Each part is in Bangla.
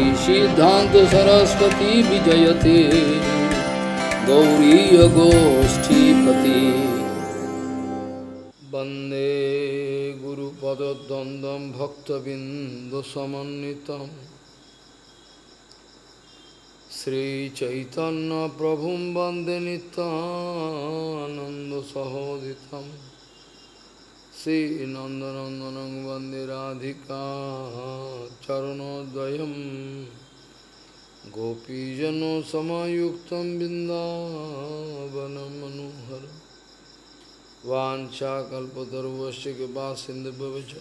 सिद्धान्त सिद्धान्तसरस्वती विजयते गौरीयगोष्ठीपति वन्दे गुरुपदद्वन्द्वं भक्तबिन्दुसमन्वितम् श्रीचैतन्यप्रभुं वन्दे नित्यानन्दसहोदितम् श्रीनन्दनन्दनं वन्दे राधिका चरणोद्वयं गोपीजनसमायुक्तं बिन्दावनं मनोहर वाञ्छाकल्पतरुवश्च कृपासिन्धुभवच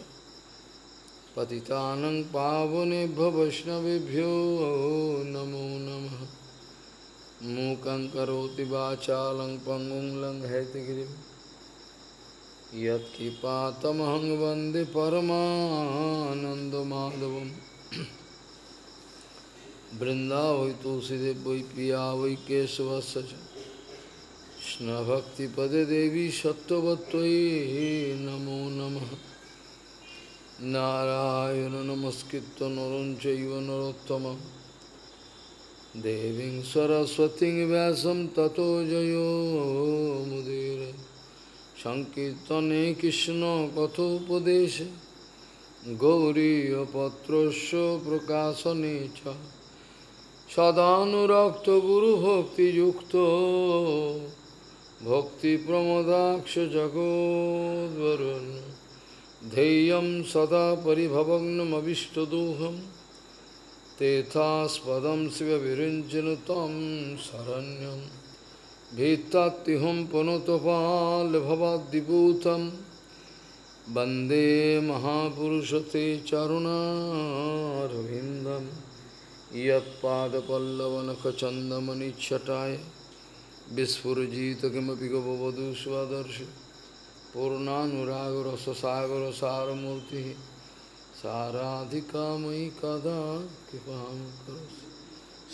पतितानं पावनेभ्य वैष्णवेभ्यो नमो नमः मूकं करोति मूक पङ्गुं लङ्घयति गिरिम् यत्कृपातमहं वंदे परमाधव वृन्दा वै तुलसीदेव वै पिया वै केशव च कृष्णभक्तिपदे देवी सत्त्ववत्त्वयि नमो नमः नारायण नमस्कृत नर चरोत्तम देवी सरस्वती व्यास व्यासं ततो जयो সংকীর্তনে কৃষ্ণ কথোপদেশে গৌরীপত্রস্য প্রকাশনে চ সদানুরক্ত ভক্তি প্রমদাক্ষ জগোদ্বরণ ধেয়ং সদা পরিভবগ্নমীষ্টদোহম তেথাস্পদম শিব বিরঞ্জন তম শরণ্যম भेत्तात्तिहुं पुनुतपालभवद्विभूतं वन्दे महापुरुषते चरुणारविन्दं यत्पादपल्लवनखचन्दमनिच्छटाय विस्फुरजित किमपि गवधू स्वदर्श साराधिका मयि कदा कृपा करोसि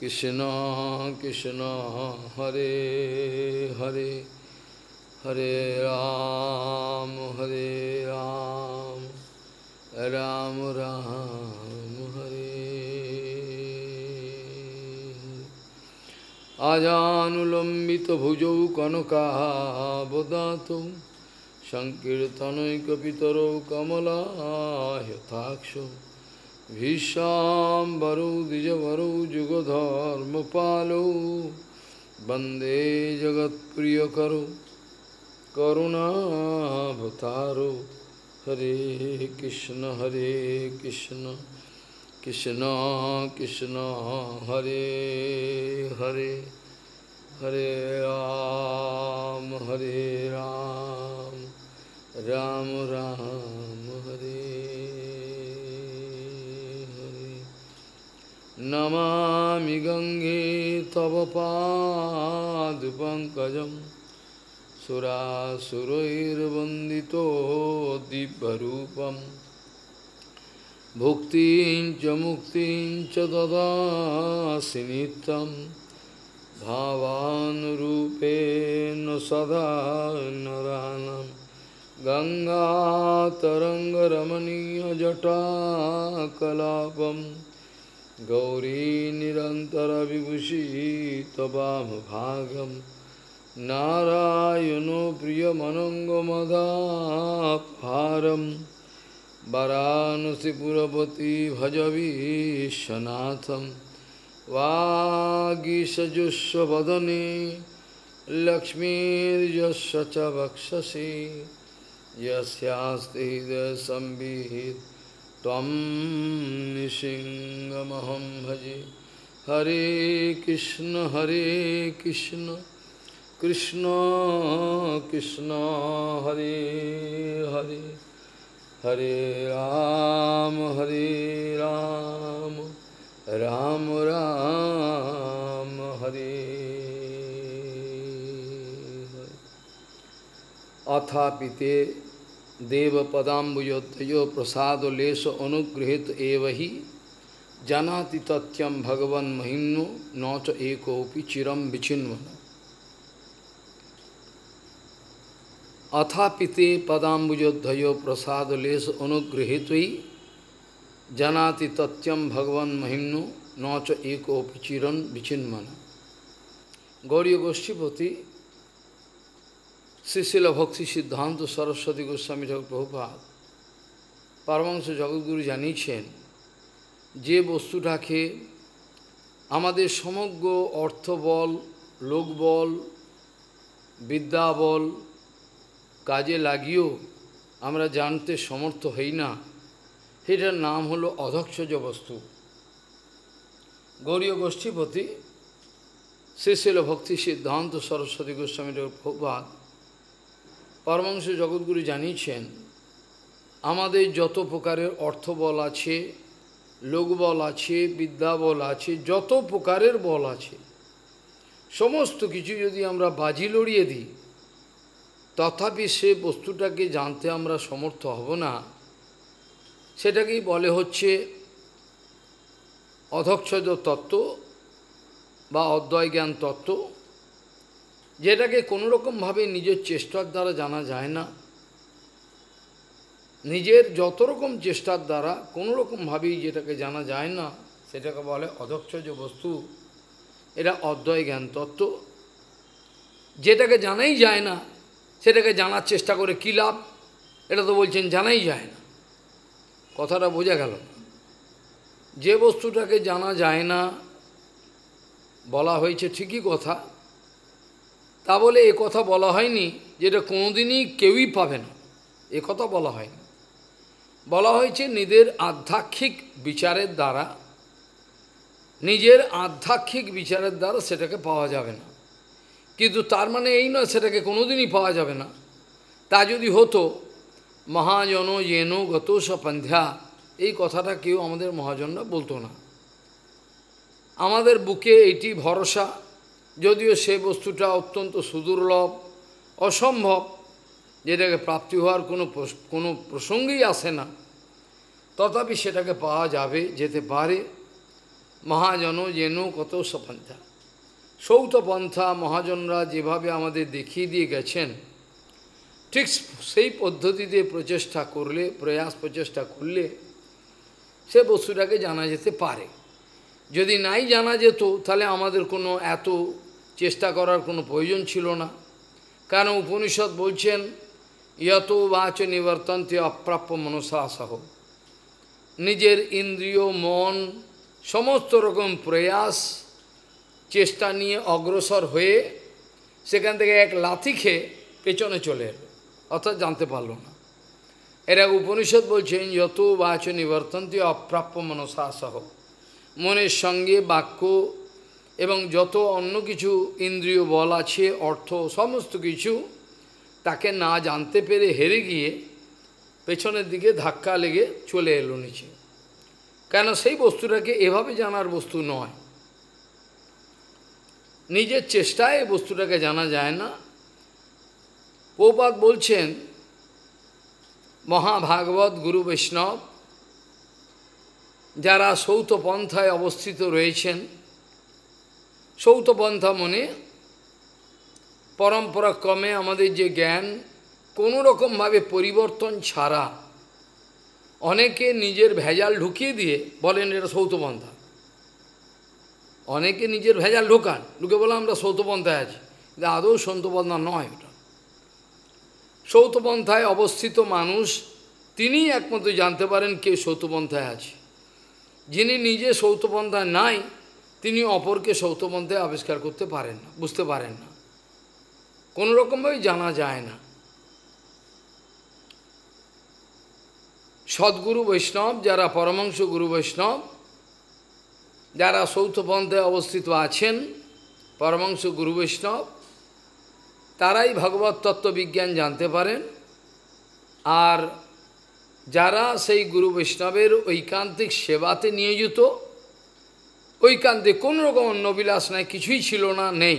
কৃষ্ণ কৃষ্ণ হরে হরে হরে রাম হরে রাম রাম রাম হরে আজানুলম্বিত ভুজৌ কনকাবদাত সংকীর্তনৈকপিতরৌ কমলা হ্যথাক্ষ भीषाम्बरु द्विजवरु जुगधर्मपालो वन्दे जगत्प्रियकरु करुणाभतारो हरे कृष्ण हरे कृष्ण कृष्ण कृष्ण हरे हरे हरे राम हरे राम राम राम हरे नमामि गंगे तव पाद पंकज दिव्यरूपं भुक्तिं च मुक्ति च ददासि भावानुरूपे न सदा नरानं गङ्गातरङ्गरमणीयजटाकलापम् गौरी निरंतर निरन्तरविभूषी तवामभागं नारायणो प्रियमनङ्गमदापारं वरानसिपुरपति भजवीशनाथं वागीशजुष्वदने लक्ष्मीर्यस्य च वक्षसि यस्यास्ति संविहित त्वं निसिंहमहं भजे हरे कृष्ण हरे कृष्ण कृष्ण कृष्ण हरे हरे हरे राम हरे राम राम राम हरे अथा पिते देव देवपदाम्बुजोत्तयो प्रसाद लेश अनुगृहित ही जानाति तथ्यम भगवन महिन्नु नौच च एकोपि चिरम विचिन्वन अथापिते पदाम्बुजोद्धयो प्रसाद लेश अनुगृहित ही जानाति तथ्यम भगवन महिन्नु नौच च एकोपि चिरम विचिन्वन गौरी गोष्ठीपति শ্রীশিল ভক্তি সিদ্ধান্ত সরস্বতী গোস্বামী ঠাকুর প্রভুপাত পরমাংশ জগৎগুরু জানিয়েছেন যে বস্তুটাকে আমাদের সমগ্র অর্থবল লোকবল বল কাজে লাগিয়েও আমরা জানতে সমর্থ হই না সেটার নাম হলো অধক্ষজ বস্তু গৌরীয় গোষ্ঠীপতি শ্রীশিল ভক্তি সিদ্ধান্ত সরস্বতী গোস্বামী প্রভুপাত পরমাংশ জগৎগুরু জানিয়েছেন আমাদের যত প্রকারের অর্থবল আছে লোকবল আছে বিদ্যাবল আছে যত প্রকারের বল আছে সমস্ত কিছু যদি আমরা বাজি লড়িয়ে দিই তথাপি সে বস্তুটাকে জানতে আমরা সমর্থ হব না সেটাকেই বলে হচ্ছে অধক্ষজ তত্ত্ব বা অদ্বয় জ্ঞান তত্ত্ব যেটাকে কোনোরকমভাবে নিজের চেষ্টার দ্বারা জানা যায় না নিজের যত রকম চেষ্টার দ্বারা কোনো রকমভাবেই যেটাকে জানা যায় না সেটাকে বলে অধক্ষজ বস্তু এটা অদ্বয় জ্ঞান তত্ত্ব যেটাকে জানাই যায় না সেটাকে জানার চেষ্টা করে কী লাভ এটা তো বলছেন জানাই যায় না কথাটা বোঝা গেল যে বস্তুটাকে জানা যায় না বলা হয়েছে ঠিকই কথা তা বলে এ কথা বলা হয়নি যেটা কোনোদিনই কেউই পাবে না এ কথা বলা হয়নি বলা হয়েছে নিজের আধ্যাত্মিক বিচারের দ্বারা নিজের আধ্যাত্মিক বিচারের দ্বারা সেটাকে পাওয়া যাবে না কিন্তু তার মানে এই নয় সেটাকে কোনোদিনই পাওয়া যাবে না তা যদি হতো মহাজন যেন গত সপন্ধ্যা এই কথাটা কেউ আমাদের মহাজনরা বলতো না আমাদের বুকে এটি ভরসা যদিও সে বস্তুটা অত্যন্ত সুদুর্লভ অসম্ভব যেটাকে প্রাপ্তি হওয়ার কোনো কোনো প্রসঙ্গেই আসে না তথাপি সেটাকে পাওয়া যাবে যেতে পারে মহাজন যেন কত সপন্থা সৌত পন্থা মহাজনরা যেভাবে আমাদের দেখিয়ে দিয়ে গেছেন ঠিক সেই পদ্ধতিতে প্রচেষ্টা করলে প্রয়াস প্রচেষ্টা করলে সে বস্তুটাকে জানা যেতে পারে যদি নাই জানা যেত তাহলে আমাদের কোনো এত চেষ্টা করার কোনো প্রয়োজন ছিল না কারণ উপনিষদ বলছেন ইয়ত বাচ নিবর্তন্তে অপ্রাপ্য মনসা সহ নিজের ইন্দ্রিয় মন সমস্ত রকম প্রয়াস চেষ্টা নিয়ে অগ্রসর হয়ে সেখান থেকে এক লাথি খেয়ে পেছনে চলে এলো অর্থাৎ জানতে পারল না এরা উপনিষদ বলছেন যত বাচ নিবর্তন্তি অপ্রাপ্য মনসা সহ মনের সঙ্গে বাক্য এবং যত অন্য কিছু ইন্দ্রিয় বল আছে অর্থ সমস্ত কিছু তাকে না জানতে পেরে হেরে গিয়ে পেছনের দিকে ধাক্কা লেগে চলে এলো নিচে কেন সেই বস্তুটাকে এভাবে জানার বস্তু নয় নিজের চেষ্টায় এই বস্তুটাকে জানা যায় না পৌপাত বলছেন মহাভাগবত গুরু বৈষ্ণব যারা সৌতপন্থায় অবস্থিত রয়েছেন সৌতপন্থা মনে পরম্পরাক্রমে আমাদের যে জ্ঞান কোনো রকমভাবে পরিবর্তন ছাড়া অনেকে নিজের ভেজাল ঢুকিয়ে দিয়ে বলেন এটা সৌতপন্থা অনেকে নিজের ভেজাল ঢুকান ঢুকে বলে আমরা সৌতপন্থায় আছি কিন্তু আদৌ সৌতপন্থা নয় ওটা সৌতপন্থায় অবস্থিত মানুষ তিনি একমাত্র জানতে পারেন কে সৌতপন্থায় আছে যিনি নিজে সৌতপন্থায় নাই তিনি অপরকে সৌতপন্থে আবিষ্কার করতে পারেন না বুঝতে পারেন না কোনো জানা যায় না সদ্গুরু বৈষ্ণব যারা পরমাংশ গুরু বৈষ্ণব যারা সৌতপন্থে অবস্থিত আছেন পরমাংশ গুরু বৈষ্ণব তারাই ভগবত তত্ত্ববিজ্ঞান জানতে পারেন আর যারা সেই গুরু বৈষ্ণবের ঐকান্তিক সেবাতে নিয়োজিত ঐকান্তিক কোনো রকম অন্নবিলাস নাই কিছুই ছিল না নেই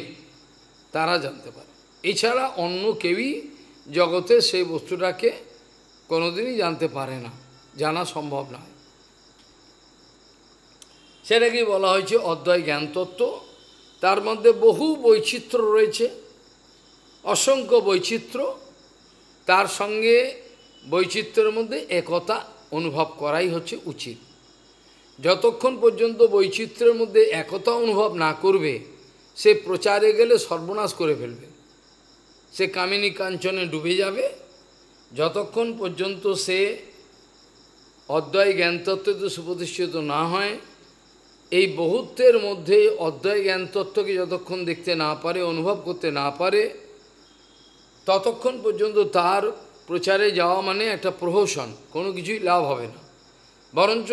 তারা জানতে পারে এছাড়া অন্য কেউই জগতে সেই বস্তুটাকে কোনোদিনই জানতে পারে না জানা সম্ভব নয় সেটাকেই বলা হয়েছে অদ্বয় জ্ঞানতত্ত্ব তার মধ্যে বহু বৈচিত্র্য রয়েছে অসংখ্য বৈচিত্র্য তার সঙ্গে বৈচিত্র্যের মধ্যে একতা অনুভব করাই হচ্ছে উচিত যতক্ষণ পর্যন্ত বৈচিত্র্যের মধ্যে একতা অনুভব না করবে সে প্রচারে গেলে সর্বনাশ করে ফেলবে সে কামিনী কাঞ্চনে ডুবে যাবে যতক্ষণ পর্যন্ত সে অদ্বয় তো সুপ্রতিষ্ঠিত না হয় এই বহুত্বের মধ্যে অদ্বয় জ্ঞানতত্ত্বকে যতক্ষণ দেখতে না পারে অনুভব করতে না পারে ততক্ষণ পর্যন্ত তার প্রচারে যাওয়া মানে একটা প্রহসন কোনো কিছুই লাভ হবে না বরঞ্চ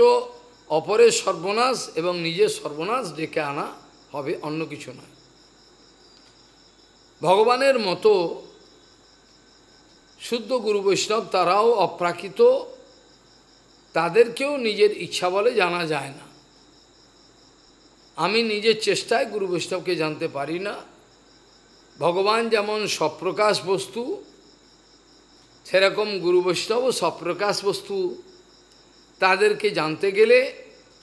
অপরের সর্বনাশ এবং নিজের সর্বনাশ ডেকে আনা হবে অন্য কিছু নয় ভগবানের মতো শুদ্ধ গুরু বৈষ্ণব তারাও অপ্রাকৃত তাদেরকেও নিজের ইচ্ছা বলে জানা যায় না আমি নিজের চেষ্টায় গুরু বৈষ্ণবকে জানতে পারি না ভগবান যেমন সপ্রকাশ বস্তু সেরকম গুরু বৈষ্ণব ও সপ্রকাশ বস্তু তাদেরকে জানতে গেলে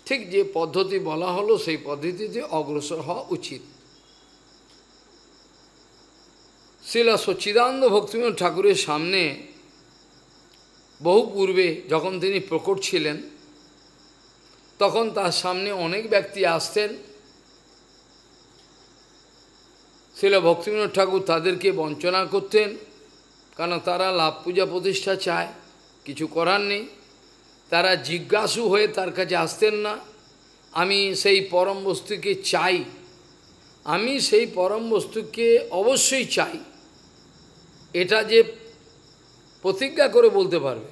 ঠিক যে পদ্ধতি বলা হলো সেই পদ্ধতিতে অগ্রসর হওয়া উচিত শিলা সচ্চিদানন্দ ভক্তিম ঠাকুরের সামনে বহু পূর্বে যখন তিনি প্রকট ছিলেন তখন তার সামনে অনেক ব্যক্তি আসতেন শিলা ভক্তিম ঠাকুর তাদেরকে বঞ্চনা করতেন কারণ তারা লাভ পূজা প্রতিষ্ঠা চায় কিছু করার নেই তারা জিজ্ঞাসু হয়ে তার কাছে আসতেন না আমি সেই পরম বস্তুকে চাই আমি সেই পরম বস্তুকে অবশ্যই চাই এটা যে প্রতিজ্ঞা করে বলতে পারবে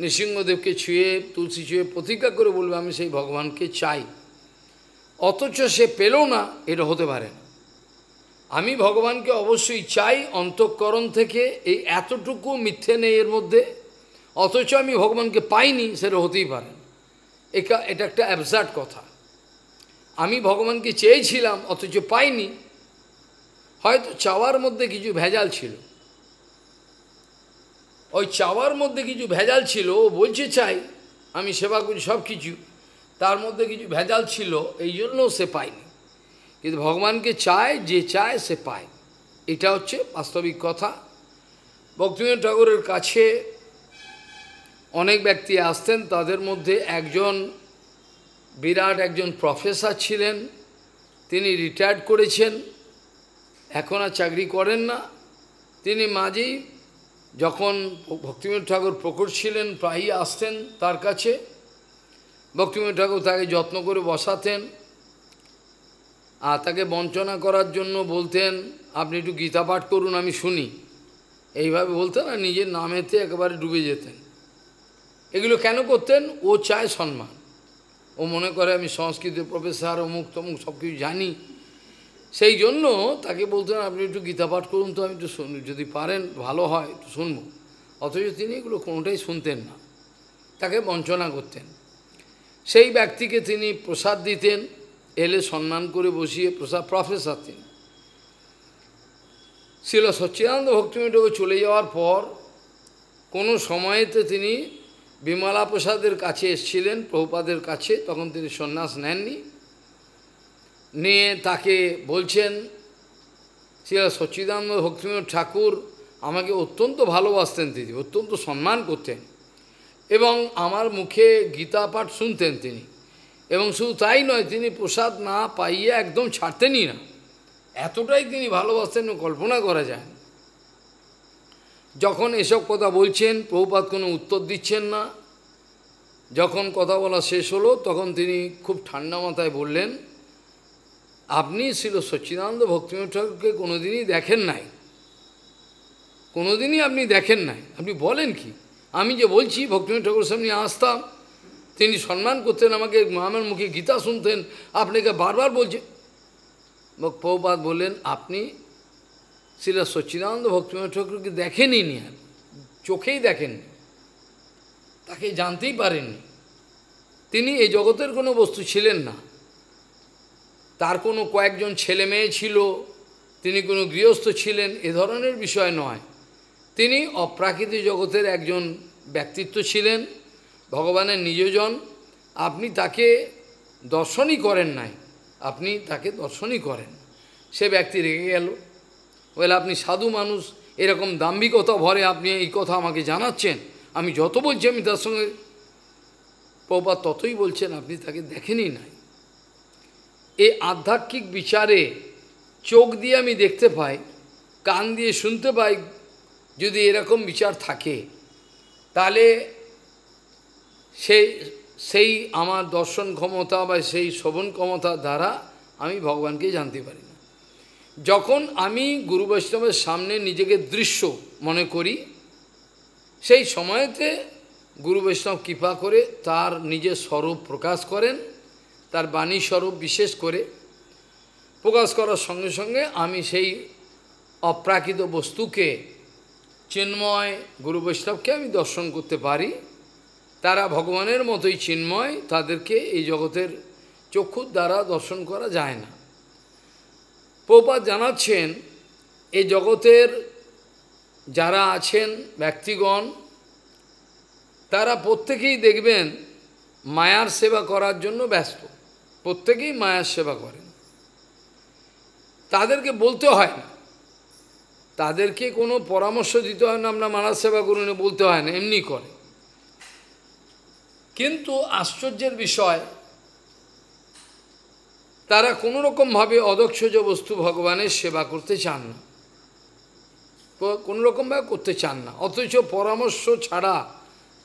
নৃসিংহদেবকে ছুঁয়ে তুলসী ছুঁয়ে প্রতিজ্ঞা করে বলবে আমি সেই ভগবানকে চাই অথচ সে পেল না এটা হতে পারে না আমি ভগবানকে অবশ্যই চাই অন্তঃকরণ থেকে এই এতটুকু মিথ্যে নেই এর মধ্যে অথচ আমি ভগবানকে পাইনি সেটা হতেই পারেন এটা এটা একটা অ্যাবসার্ট কথা আমি ভগবানকে চেয়েছিলাম অথচ পাইনি হয়তো চাওয়ার মধ্যে কিছু ভেজাল ছিল ওই চাওয়ার মধ্যে কিছু ভেজাল ছিল ও বলছে চাই আমি সেবা করি সব কিছু তার মধ্যে কিছু ভেজাল ছিল এই জন্য সে পায়নি কিন্তু ভগবানকে চায় যে চায় সে পায় এটা হচ্ছে বাস্তবিক কথা ভক্তিবিনোদ ঠাকুরের কাছে অনেক ব্যক্তি আসতেন তাদের মধ্যে একজন বিরাট একজন প্রফেসর ছিলেন তিনি রিটায়ার্ড করেছেন এখন আর চাকরি করেন না তিনি মাঝেই যখন ভক্তিমেন ঠাকুর প্রকট ছিলেন প্রায়ই আসতেন তার কাছে ভক্তিমেন ঠাকুর তাকে যত্ন করে বসাতেন আর তাকে বঞ্চনা করার জন্য বলতেন আপনি একটু গীতা পাঠ করুন আমি শুনি এইভাবে বলতেন আর নিজের নামেতে একেবারে ডুবে যেতেন এগুলো কেন করতেন ও চায় সম্মান ও মনে করে আমি সংস্কৃতের প্রফেসর অমুক তমুক সব কিছু জানি সেই জন্য তাকে বলতেন আপনি একটু গীতা পাঠ করুন তো আমি একটু শুনি যদি পারেন ভালো হয় একটু শুনব অথচ তিনি এগুলো কোনোটাই শুনতেন না তাকে বঞ্চনা করতেন সেই ব্যক্তিকে তিনি প্রসাদ দিতেন এলে সম্মান করে বসিয়ে প্রসাদ প্রফেসর তিনি ছিল সচ্চিদানন্দ ভক্তিমণ্ডপে চলে যাওয়ার পর কোনো সময়েতে তিনি বিমলা প্রসাদের কাছে এসেছিলেন প্রভুপাদের কাছে তখন তিনি সন্ন্যাস নেননি নিয়ে তাকে বলছেন ছিল সচ্চিদানন্দ ভক্তিমিঠ ঠাকুর আমাকে অত্যন্ত ভালোবাসতেন তিনি অত্যন্ত সম্মান করতেন এবং আমার মুখে গীতা পাঠ শুনতেন তিনি এবং শুধু তাই নয় তিনি প্রসাদ না পাইয়ে একদম ছাড়তেনই না এতটাই তিনি ভালোবাসতেন কল্পনা করা যায় যখন এসব কথা বলছেন প্রভুপাত কোনো উত্তর দিচ্ছেন না যখন কথা বলা শেষ হলো তখন তিনি খুব ঠান্ডা মাথায় বললেন আপনি ছিল সচ্চিদানন্দ ভক্তিম ঠাকুরকে কোনোদিনই দেখেন নাই কোনোদিনই আপনি দেখেন নাই আপনি বলেন কি আমি যে বলছি ভক্তিম ঠাকুর সামনে আসতাম তিনি সম্মান করতেন আমাকে মামার মুখে গীতা শুনতেন আপনাকে বারবার বলছে পৌপাত বললেন আপনি শ্রীরা সচ্চিদানন্দ ভক্তিময় ঠাকুরকে দেখেনি নি আর চোখেই দেখেননি তাকে জানতেই পারেননি তিনি এই জগতের কোনো বস্তু ছিলেন না তার কোনো কয়েকজন ছেলে মেয়ে ছিল তিনি কোনো গৃহস্থ ছিলেন এ ধরনের বিষয় নয় তিনি অপ্রাকৃতিক জগতের একজন ব্যক্তিত্ব ছিলেন ভগবানের নিজজন আপনি তাকে দর্শনই করেন নাই আপনি তাকে দর্শনই করেন সে ব্যক্তি রেগে গেল বলে আপনি সাধু মানুষ এরকম দাম্ভিকতা ভরে আপনি এই কথা আমাকে জানাচ্ছেন আমি যত বলছি আমি তার সঙ্গে প্রভা ততই বলছেন আপনি তাকে দেখেনি নাই এই আধ্যাত্মিক বিচারে চোখ দিয়ে আমি দেখতে পাই কান দিয়ে শুনতে পাই যদি এরকম বিচার থাকে তাহলে সেই সেই আমার দর্শন ক্ষমতা বা সেই শ্রবণ ক্ষমতার দ্বারা আমি ভগবানকে জানতে পারি না যখন আমি গুরু বৈষ্ণবের সামনে নিজেকে দৃশ্য মনে করি সেই সময়তে গুরু বৈষ্ণব কৃপা করে তার নিজের স্বরূপ প্রকাশ করেন তার বাণী স্বরূপ বিশেষ করে প্রকাশ করার সঙ্গে সঙ্গে আমি সেই অপ্রাকৃত বস্তুকে চিন্ময় গুরু বৈষ্ণবকে আমি দর্শন করতে পারি তারা ভগবানের মতোই চিন্ময় তাদেরকে এই জগতের চক্ষুর দ্বারা দর্শন করা যায় না প্রপাত জানাচ্ছেন এই জগতের যারা আছেন ব্যক্তিগণ তারা প্রত্যেকেই দেখবেন মায়ার সেবা করার জন্য ব্যস্ত প্রত্যেকেই মায়ার সেবা করেন তাদেরকে বলতে হয় না তাদেরকে কোনো পরামর্শ দিতে হয় না আমরা মায়ার সেবা করুন বলতে হয় না এমনি করে কিন্তু আশ্চর্যের বিষয় তারা কোনো রকমভাবে অদক্ষজ বস্তু ভগবানের সেবা করতে চান না কোনো রকমভাবে করতে চান না অথচ পরামর্শ ছাড়া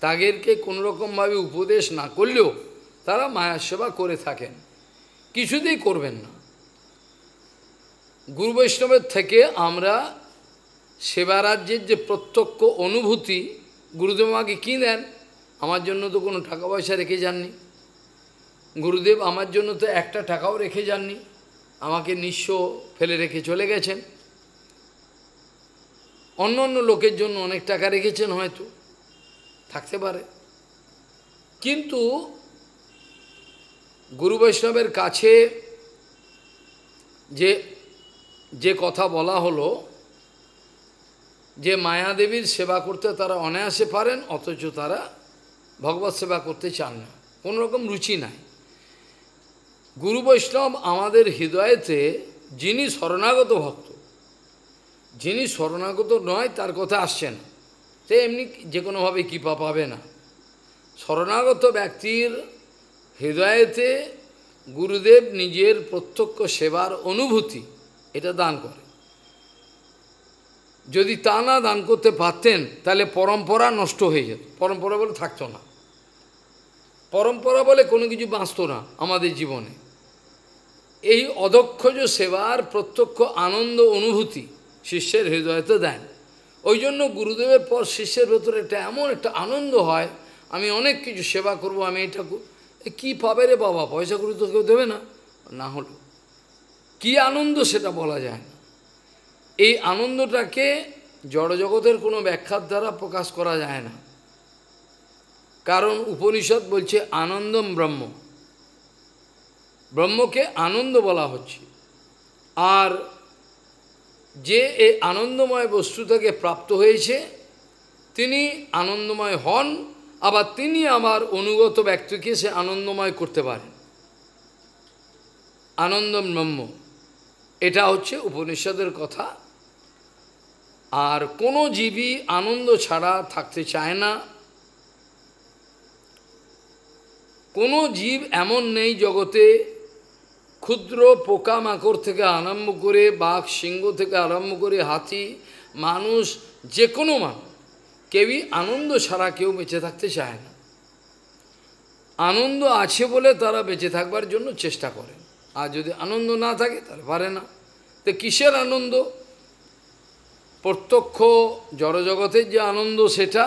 তাদেরকে কোনো রকমভাবে উপদেশ না করলেও তারা মায়া সেবা করে থাকেন কিছুতেই করবেন না গুরু বৈষ্ণবের থেকে আমরা সেবারাজ্যের যে প্রত্যক্ষ অনুভূতি গুরুদেব মাকে কী দেন আমার জন্য তো কোনো টাকা পয়সা রেখে যাননি গুরুদেব আমার জন্য তো একটা টাকাও রেখে যাননি আমাকে নিঃস্ব ফেলে রেখে চলে গেছেন অন্য অন্য লোকের জন্য অনেক টাকা রেখেছেন হয়তো থাকতে পারে কিন্তু গুরু বৈষ্ণবের কাছে যে যে কথা বলা হলো যে মায়াদেবীর সেবা করতে তারা অনায়াসে পারেন অথচ তারা ভগবত সেবা করতে চান না কোনো রকম রুচি নাই গুরু বৈষ্ণব আমাদের হৃদয়েতে যিনি শরণাগত ভক্ত যিনি শরণাগত নয় তার কথা আসছে না সে এমনি যে কোনোভাবে কৃপা পাবে না শরণাগত ব্যক্তির হৃদয়েতে গুরুদেব নিজের প্রত্যক্ষ সেবার অনুভূতি এটা দান করে যদি তা না দান করতে পারতেন তাহলে পরম্পরা নষ্ট হয়ে যেত পরম্পরা বলে থাকতো না পরম্পরা বলে কোনো কিছু বাঁচত না আমাদের জীবনে এই অদক্ষজ সেবার প্রত্যক্ষ আনন্দ অনুভূতি শিষ্যের হৃদয়তে দেন ওই জন্য গুরুদেবের পর শিষ্যের ভেতরে একটা এমন একটা আনন্দ হয় আমি অনেক কিছু সেবা করব আমি এটা কি পাবে রে বাবা পয়সা করে তো কেউ দেবে না না হলো কি আনন্দ সেটা বলা যায় না এই আনন্দটাকে জড়জগতের কোনো ব্যাখ্যার দ্বারা প্রকাশ করা যায় না কারণ উপনিষদ বলছে আনন্দম ব্রহ্ম ব্রহ্মকে আনন্দ বলা হচ্ছে আর যে এই আনন্দময় বস্তু থেকে প্রাপ্ত হয়েছে তিনি আনন্দময় হন আবার তিনি আমার অনুগত ব্যক্তিকে সে আনন্দময় করতে পারেন আনন্দম ব্রহ্ম এটা হচ্ছে উপনিষদের কথা আর কোনো জীবই আনন্দ ছাড়া থাকতে চায় না কোনো জীব এমন নেই জগতে ক্ষুদ্র পোকামাকড় থেকে আরম্ভ করে বাঘ সিংহ থেকে আরম্ভ করে হাতি মানুষ যে কোনো মানুষ কেউই আনন্দ ছাড়া কেউ বেঁচে থাকতে চায় না আনন্দ আছে বলে তারা বেঁচে থাকবার জন্য চেষ্টা করে আর যদি আনন্দ না থাকে তাহলে পারে না তো কিসের আনন্দ প্রত্যক্ষ জড়জগতের যে আনন্দ সেটা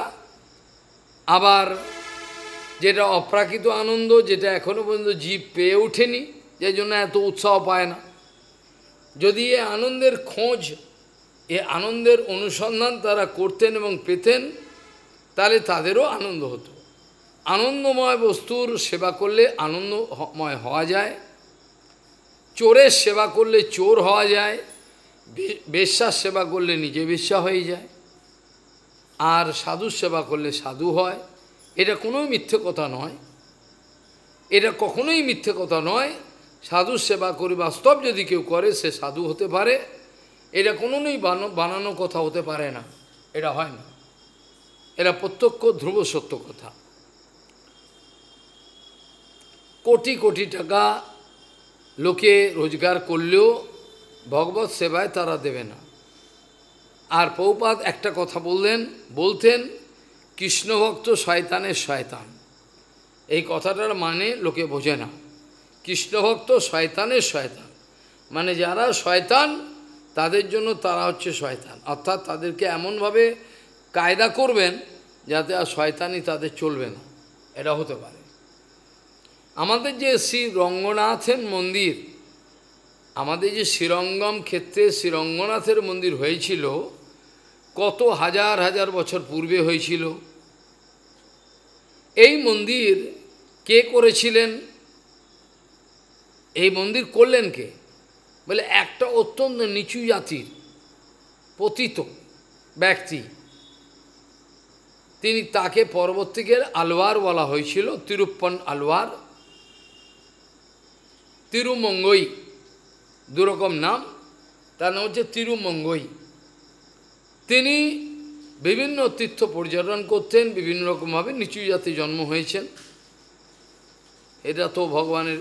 আবার যেটা অপ্রাকৃত আনন্দ যেটা এখনও পর্যন্ত জীব পেয়ে ওঠেনি যে জন্য এত উৎসাহ পায় না যদি এ আনন্দের খোঁজ এ আনন্দের অনুসন্ধান তারা করতেন এবং পেতেন তাহলে তাদেরও আনন্দ হতো আনন্দময় বস্তুর সেবা করলে আনন্দময় হওয়া যায় চোরের সেবা করলে চোর হওয়া যায় বেশ্যার সেবা করলে নিজে বেশ্যা হয়ে যায় আর সাধুর সেবা করলে সাধু হয় এটা কোনো মিথ্যে কথা নয় এটা কখনোই মিথ্যে কথা নয় সাধু সেবা করে বাস্তব যদি কেউ করে সে সাধু হতে পারে এটা কোনোই বানানো কথা হতে পারে না এটা হয় না এরা প্রত্যক্ষ ধ্রুব সত্য কথা কোটি কোটি টাকা লোকে রোজগার করলেও ভগবত সেবায় তারা দেবে না আর পৌপাত একটা কথা বললেন বলতেন কৃষ্ণভক্ত শয়তানের শয়তান এই কথাটার মানে লোকে বোঝে না কৃষ্ণভক্ত শয়তানের শয়তান মানে যারা শয়তান তাদের জন্য তারা হচ্ছে শয়তান অর্থাৎ তাদেরকে এমনভাবে কায়দা করবেন যাতে আর শয়তানই তাদের চলবে না এটা হতে পারে আমাদের যে শ্রী রঙ্গনাথের মন্দির আমাদের যে শ্রীরঙ্গম ক্ষেত্রে শ্রীরঙ্গনাথের মন্দির হয়েছিল কত হাজার হাজার বছর পূর্বে হয়েছিল এই মন্দির কে করেছিলেন এই মন্দির করলেন কে বলে একটা অত্যন্ত নিচু জাতির পতিত ব্যক্তি তিনি তাকে পরবর্তীকের আলওয়ার বলা হয়েছিল তিরুপ্পন আলওয়ার তিরুমঙ্গই দুরকম নাম তার নাম হচ্ছে তিরুমঙ্গই তিনি বিভিন্ন তীর্থ পর্যটন করতেন বিভিন্ন রকমভাবে নিচু জাতি জন্ম হয়েছেন এটা তো ভগবানের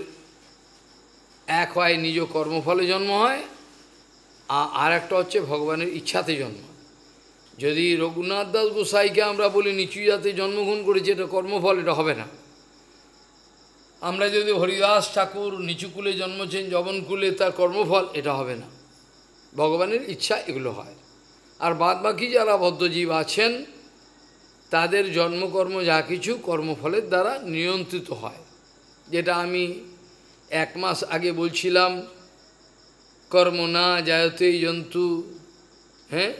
এক হয় নিজ কর্মফলে জন্ম হয় আর একটা হচ্ছে ভগবানের ইচ্ছাতে জন্ম যদি রঘুনাথ দাস গোসাইকে আমরা বলি নিচু জাতি জন্মগ্রহণ করেছি এটা কর্মফল এটা হবে না আমরা যদি হরিদাস ঠাকুর নিচুকুলে জন্মছেন জবনকুলে তার কর্মফল এটা হবে না ভগবানের ইচ্ছা এগুলো হয় আর বাদ বাকি যারা বদ্ধজীব আছেন তাদের জন্মকর্ম যা কিছু কর্মফলের দ্বারা নিয়ন্ত্রিত হয় যেটা আমি এক মাস আগে বলছিলাম কর্ম না জায়তে জন্তু হ্যাঁ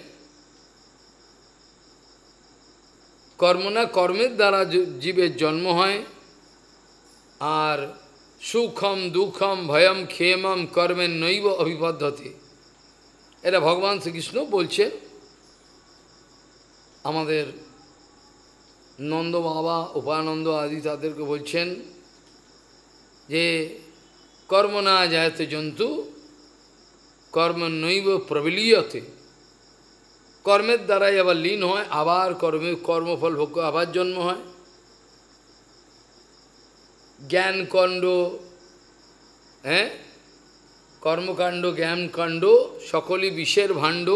কর্ম না কর্মের দ্বারা জীবের জন্ম হয় আর সুখম দুঃখম ভয়ম ক্ষেমম কর্মের নৈব অভিপদ্ধতি এটা ভগবান শ্রীকৃষ্ণ বলছে আমাদের নন্দ বাবা উপানন্দ আদি তাদেরকে বলছেন যে কর্ম না যায়তে জন্তু কর্ম নৈব প্রবলীয়তে কর্মের দ্বারাই আবার লীন হয় আবার কর্মে কর্মফল ভোগ আবার জন্ম হয় জ্ঞানকণ্ড হ্যাঁ কর্মকাণ্ড জ্ঞানকাণ্ড সকলই বিষের ভাণ্ড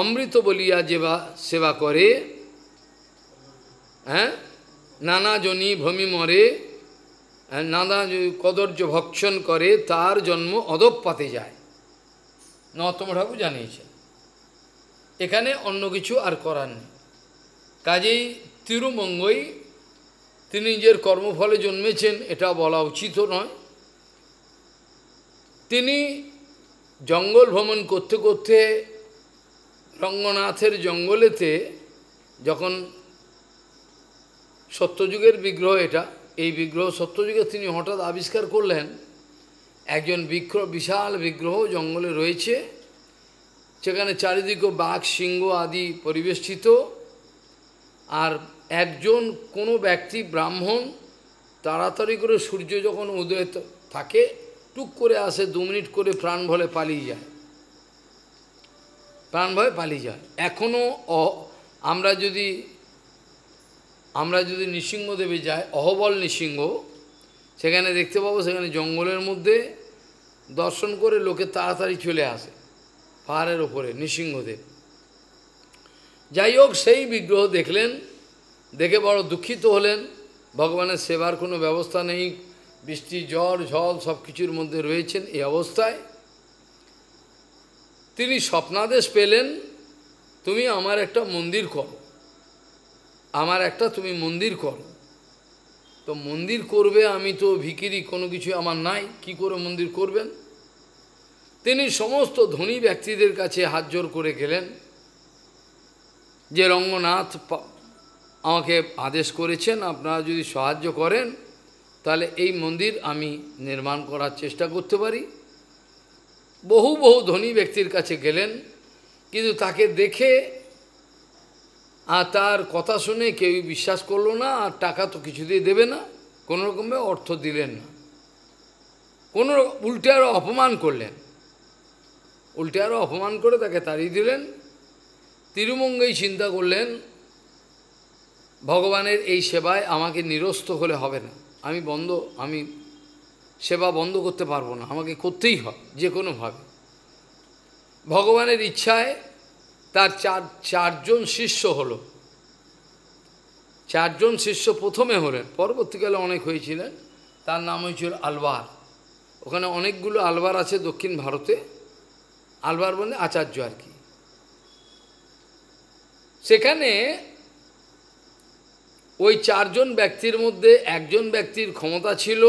অমৃত বলিয়া যেবা সেবা করে হ্যাঁ নানা জনি ভমি মরে হ্যাঁ? নানা কদর্য ভক্ষণ করে তার জন্ম পাতে যায় নতম ঠাকুর জানিয়েছেন এখানে অন্য কিছু আর করার নেই কাজেই তিরুমঙ্গই তিনি নিজের কর্মফলে জন্মেছেন এটা বলা উচিত নয় তিনি জঙ্গল ভ্রমণ করতে করতে রঙ্গনাথের জঙ্গলেতে যখন সত্যযুগের বিগ্রহ এটা এই বিগ্রহ সত্যযুগে তিনি হঠাৎ আবিষ্কার করলেন একজন বিগ্রহ বিশাল বিগ্রহ জঙ্গলে রয়েছে সেখানে চারিদিকে বাঘ সিংহ আদি পরিবেষ্টিত আর একজন কোনো ব্যক্তি ব্রাহ্মণ তাড়াতাড়ি করে সূর্য যখন উদয় থাকে টুক করে আসে দু মিনিট করে প্রাণ ভলে পালিয়ে যায় প্রাণ ভয়ে পালিয়ে যায় এখনও আমরা যদি আমরা যদি নৃসিংহদেবে যাই অহবল নৃসিংহ সেখানে দেখতে পাবো সেখানে জঙ্গলের মধ্যে দর্শন করে লোকে তাড়াতাড়ি চলে আসে পাহাড়ের ওপরে নৃসিংহদেব যাই হোক সেই বিগ্রহ দেখলেন দেখে বড় দুঃখিত হলেন ভগবানের সেবার কোনো ব্যবস্থা নেই বৃষ্টি জল ঝল সব কিছুর মধ্যে রয়েছেন এই অবস্থায় তিনি স্বপ্নাদেশ পেলেন তুমি আমার একটা মন্দির করো আমার একটা তুমি মন্দির করো তো মন্দির করবে আমি তো ভিকিরি কোনো কিছু আমার নাই কি করে মন্দির করবেন তিনি সমস্ত ধনী ব্যক্তিদের কাছে হাত জোর করে গেলেন যে রঙ্গনাথ আমাকে আদেশ করেছেন আপনারা যদি সাহায্য করেন তাহলে এই মন্দির আমি নির্মাণ করার চেষ্টা করতে পারি বহু বহু ধনী ব্যক্তির কাছে গেলেন কিন্তু তাকে দেখে আর তার কথা শুনে কেউ বিশ্বাস করলো না আর টাকা তো কিছুতেই দেবে না কোনো রকমে অর্থ দিলেন না কোনো উল্টে আরও অপমান করলেন উল্টে আরও অপমান করে তাকে তাড়িয়ে দিলেন তিরুমঙ্গেই চিন্তা করলেন ভগবানের এই সেবায় আমাকে নিরস্ত হলে হবে না আমি বন্ধ আমি সেবা বন্ধ করতে পারবো না আমাকে করতেই হয় যে কোনোভাবে ভগবানের ইচ্ছায় তার চার চারজন শিষ্য হলো চারজন শিষ্য প্রথমে হলেন পরবর্তীকালে অনেক হয়েছিলেন তার নাম হয়েছিল আলবার ওখানে অনেকগুলো আলবার আছে দক্ষিণ ভারতে আলবার বলে মানে আচার্য আর কি সেখানে ওই চারজন ব্যক্তির মধ্যে একজন ব্যক্তির ক্ষমতা ছিল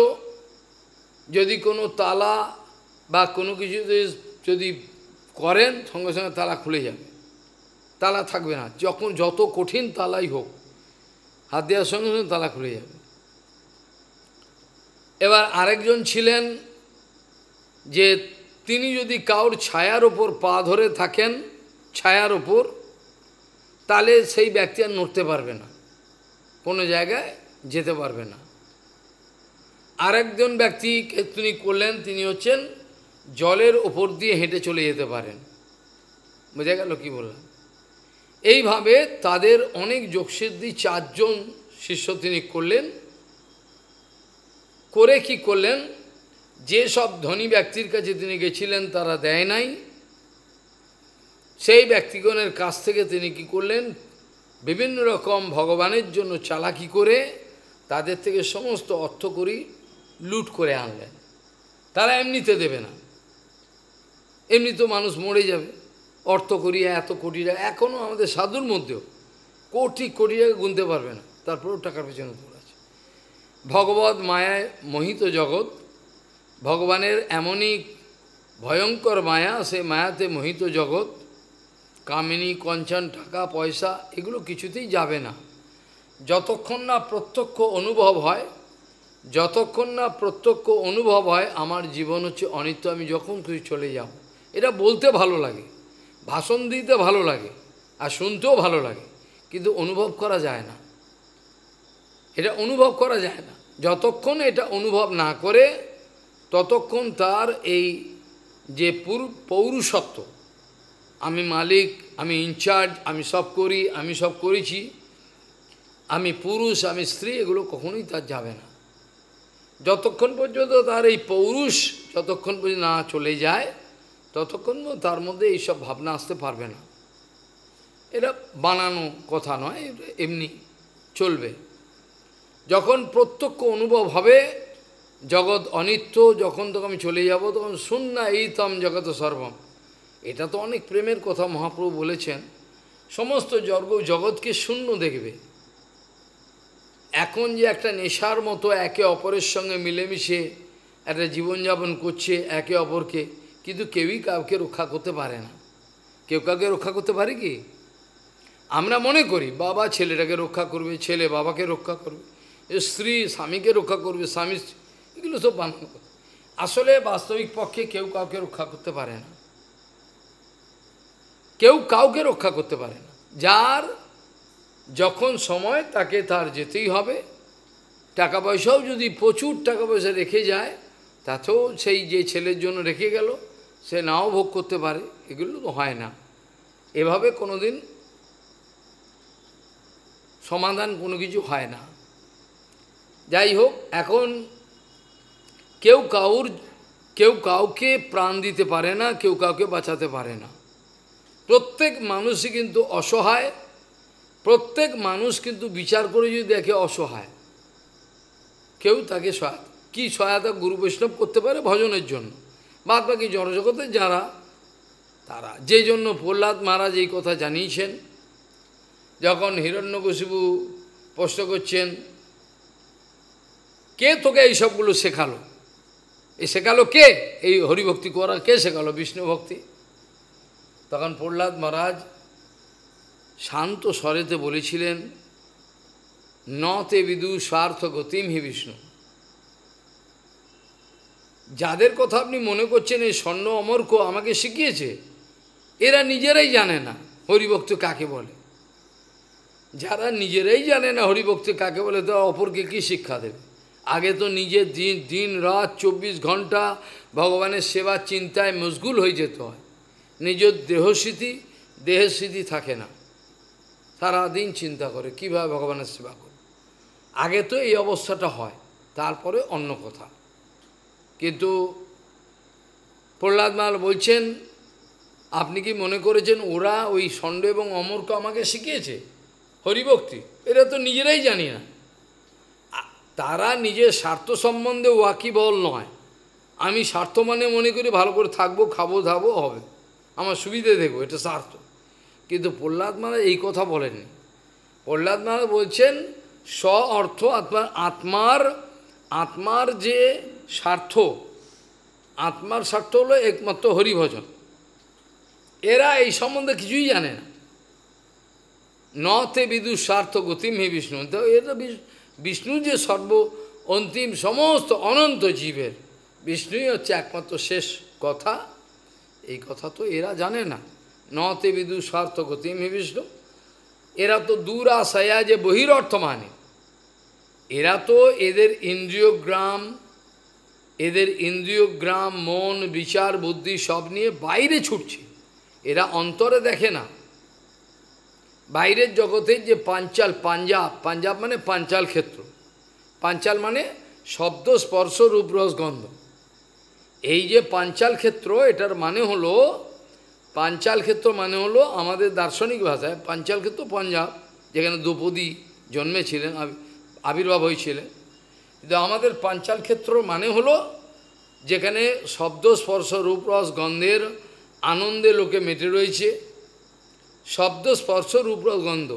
যদি কোনো তালা বা কোনো কিছু যদি করেন সঙ্গে সঙ্গে তালা খুলে যাবে তালা থাকবে না যখন যত কঠিন তালাই হোক হাত দেওয়ার সঙ্গে সঙ্গে তালা খুলে যাবে এবার আরেকজন ছিলেন যে তিনি যদি কাউর ছায়ার ওপর পা ধরে থাকেন ছায়ার ওপর তাহলে সেই ব্যক্তি আর নড়তে পারবে না কোনো জায়গায় যেতে পারবে না আরেকজন ব্যক্তি তিনি করলেন তিনি হচ্ছেন জলের ওপর দিয়ে হেঁটে চলে যেতে পারেন বোঝা গেল কী বললাম এইভাবে তাদের অনেক যোগসিদ্ধি চারজন শিষ্য তিনি করলেন করে কি করলেন যে সব ধনী ব্যক্তির কাছে তিনি গেছিলেন তারা দেয় নাই সেই ব্যক্তিগণের কাছ থেকে তিনি কি করলেন বিভিন্ন রকম ভগবানের জন্য চালাকি করে তাদের থেকে সমস্ত অর্থ করি লুট করে আনলেন তারা এমনিতে দেবে না এমনি তো মানুষ মরে যাবে অর্থ করিয়া এত কোটি টাকা এখনও আমাদের সাধুর মধ্যেও কোটি কোটি টাকা গুনতে পারবে না তারপরেও টাকার পেছনে আছে ভগবত মায়ায় মোহিত জগৎ ভগবানের এমনই ভয়ঙ্কর মায়া সে মায়াতে মোহিত জগৎ কামিনী কঞ্চন টাকা পয়সা এগুলো কিছুতেই যাবে না যতক্ষণ না প্রত্যক্ষ অনুভব হয় যতক্ষণ না প্রত্যক্ষ অনুভব হয় আমার জীবন হচ্ছে অনিত্য আমি যখন খুশি চলে যাব এটা বলতে ভালো লাগে ভাষণ দিতে ভালো লাগে আর শুনতেও ভালো লাগে কিন্তু অনুভব করা যায় না এটা অনুভব করা যায় না যতক্ষণ এটা অনুভব না করে ততক্ষণ তার এই যে পৌরুষত্ব আমি মালিক আমি ইনচার্জ আমি সব করি আমি সব করেছি আমি পুরুষ আমি স্ত্রী এগুলো কখনোই তার যাবে না যতক্ষণ পর্যন্ত তার এই পৌরুষ যতক্ষণ পর্যন্ত না চলে যায় ততক্ষণ তার মধ্যে এইসব ভাবনা আসতে পারবে না এটা বানানো কথা নয় এমনি চলবে যখন প্রত্যক্ষ অনুভব হবে জগৎ অনিত্য যখন তখন আমি চলে যাব তখন শূন্য তম জগত সর্বম এটা তো অনেক প্রেমের কথা মহাপ্রভু বলেছেন সমস্ত জর্গ জগৎকে শূন্য দেখবে এখন যে একটা নেশার মতো একে অপরের সঙ্গে মিলেমিশে একটা জীবনযাপন করছে একে অপরকে কিন্তু কেউই কাউকে রক্ষা করতে পারে না কেউ কাউকে রক্ষা করতে পারে কি আমরা মনে করি বাবা ছেলেটাকে রক্ষা করবে ছেলে বাবাকে রক্ষা করবে স্ত্রী স্বামীকে রক্ষা করবে স্বামী এগুলো সব বানানো আসলে বাস্তবিক পক্ষে কেউ কাউকে রক্ষা করতে পারে না কেউ কাউকে রক্ষা করতে পারে না যার যখন সময় তাকে তার যেতেই হবে টাকা পয়সাও যদি প্রচুর টাকা পয়সা রেখে যায় তাতেও সেই যে ছেলের জন্য রেখে গেল সে নাও ভোগ করতে পারে এগুলো তো হয় না এভাবে কোনো দিন সমাধান কোনো কিছু হয় না যাই হোক এখন কেউ কাউর কেউ কাউকে প্রাণ দিতে পারে না কেউ কাউকে বাঁচাতে পারে না প্রত্যেক মানুষই কিন্তু অসহায় প্রত্যেক মানুষ কিন্তু বিচার করে যদি দেখে অসহায় কেউ তাকে সহায়তা কী সহায়তা গুরু বৈষ্ণব করতে পারে ভজনের জন্য বাদ বাকি জনজগতের যারা তারা যে জন্য প্রহ্লাদ মহারাজ এই কথা জানিয়েছেন যখন হিরণ্যকশিবু প্রশ্ন করছেন কে তোকে এই সবগুলো শেখালো এই শেখালো কে এই হরিভক্তি করা কে শেখালো বিষ্ণু ভক্তি তখন প্রহ্লাদ মহারাজ শান্ত স্বরেতে বলেছিলেন ন তে বিদু স্বার্থ গতিম হি বিষ্ণু যাদের কথা আপনি মনে করছেন এই স্বর্ণ অমর্ক আমাকে শিখিয়েছে এরা নিজেরাই জানে না হরিভক্ত কাকে বলে যারা নিজেরাই জানে না হরিভক্তি কাকে বলে তো অপরকে কী শিক্ষা দেবে আগে তো নিজের দিন দিন রাত চব্বিশ ঘন্টা ভগবানের সেবা চিন্তায় মশগুল হয়ে যেত হয় নিজের দেহস্মৃতি দেহের স্মৃতি থাকে না সারাদিন চিন্তা করে কীভাবে ভগবানের সেবা করে আগে তো এই অবস্থাটা হয় তারপরে অন্য কথা কিন্তু প্রহ্লাদ মাল বলছেন আপনি কি মনে করেছেন ওরা ওই ষণ্ড এবং অমরকে আমাকে শিখিয়েছে হরিভক্তি এরা তো নিজেরাই জানি না তারা নিজের স্বার্থ সম্বন্ধে ওয়াকিবল নয় আমি স্বার্থ মানে মনে করি ভালো করে থাকবো খাবো ধাবো হবে আমার সুবিধে দেখবো এটা স্বার্থ কিন্তু প্রহ্লাদ মহারাজ এই কথা বলেননি প্রহ্লাদ মহারাজ বলছেন স্ব অর্থ আত্মার আত্মার আত্মার যে স্বার্থ আত্মার স্বার্থ হলো একমাত্র হরিভজন এরা এই সম্বন্ধে কিছুই জানে না নতে বিদু স্বার্থ গতিম হে বিষ্ণু তো এটা বিষ্ণু যে সর্ব অন্তিম সমস্ত অনন্ত জীবের বিষ্ণুই হচ্ছে একমাত্র শেষ কথা এই কথা তো এরা জানে না নতে বিদু স্বার্থ গতিম হিবিষ্ট এরা তো দূর আশায়া যে বহির অর্থ মানে এরা তো এদের ইন্দ্রিয়গ্রাম এদের ইন্দ্রিয়গ্রাম মন বিচার বুদ্ধি সব নিয়ে বাইরে ছুটছে এরা অন্তরে দেখে না বাইরের জগতের যে পাঞ্চাল পাঞ্জাব পাঞ্জাব মানে পাঞ্চাল ক্ষেত্র পাঞ্চাল মানে শব্দ স্পর্শ রূপরস গন্ধ এই যে পাঞ্চাল ক্ষেত্র এটার মানে হলো পাঞ্চাল ক্ষেত্র মানে হলো আমাদের দার্শনিক ভাষায় পাঞ্চাল ক্ষেত্র পাঞ্জাব যেখানে দ্রৌপদী জন্মেছিলেন আবির্ভাব হয়েছিলেন কিন্তু আমাদের পাঞ্চাল ক্ষেত্র মানে হলো যেখানে শব্দ স্পর্শ রূপরস গন্ধের আনন্দে লোকে মেটে রয়েছে শব্দ স্পর্শ রূপরস গন্ধ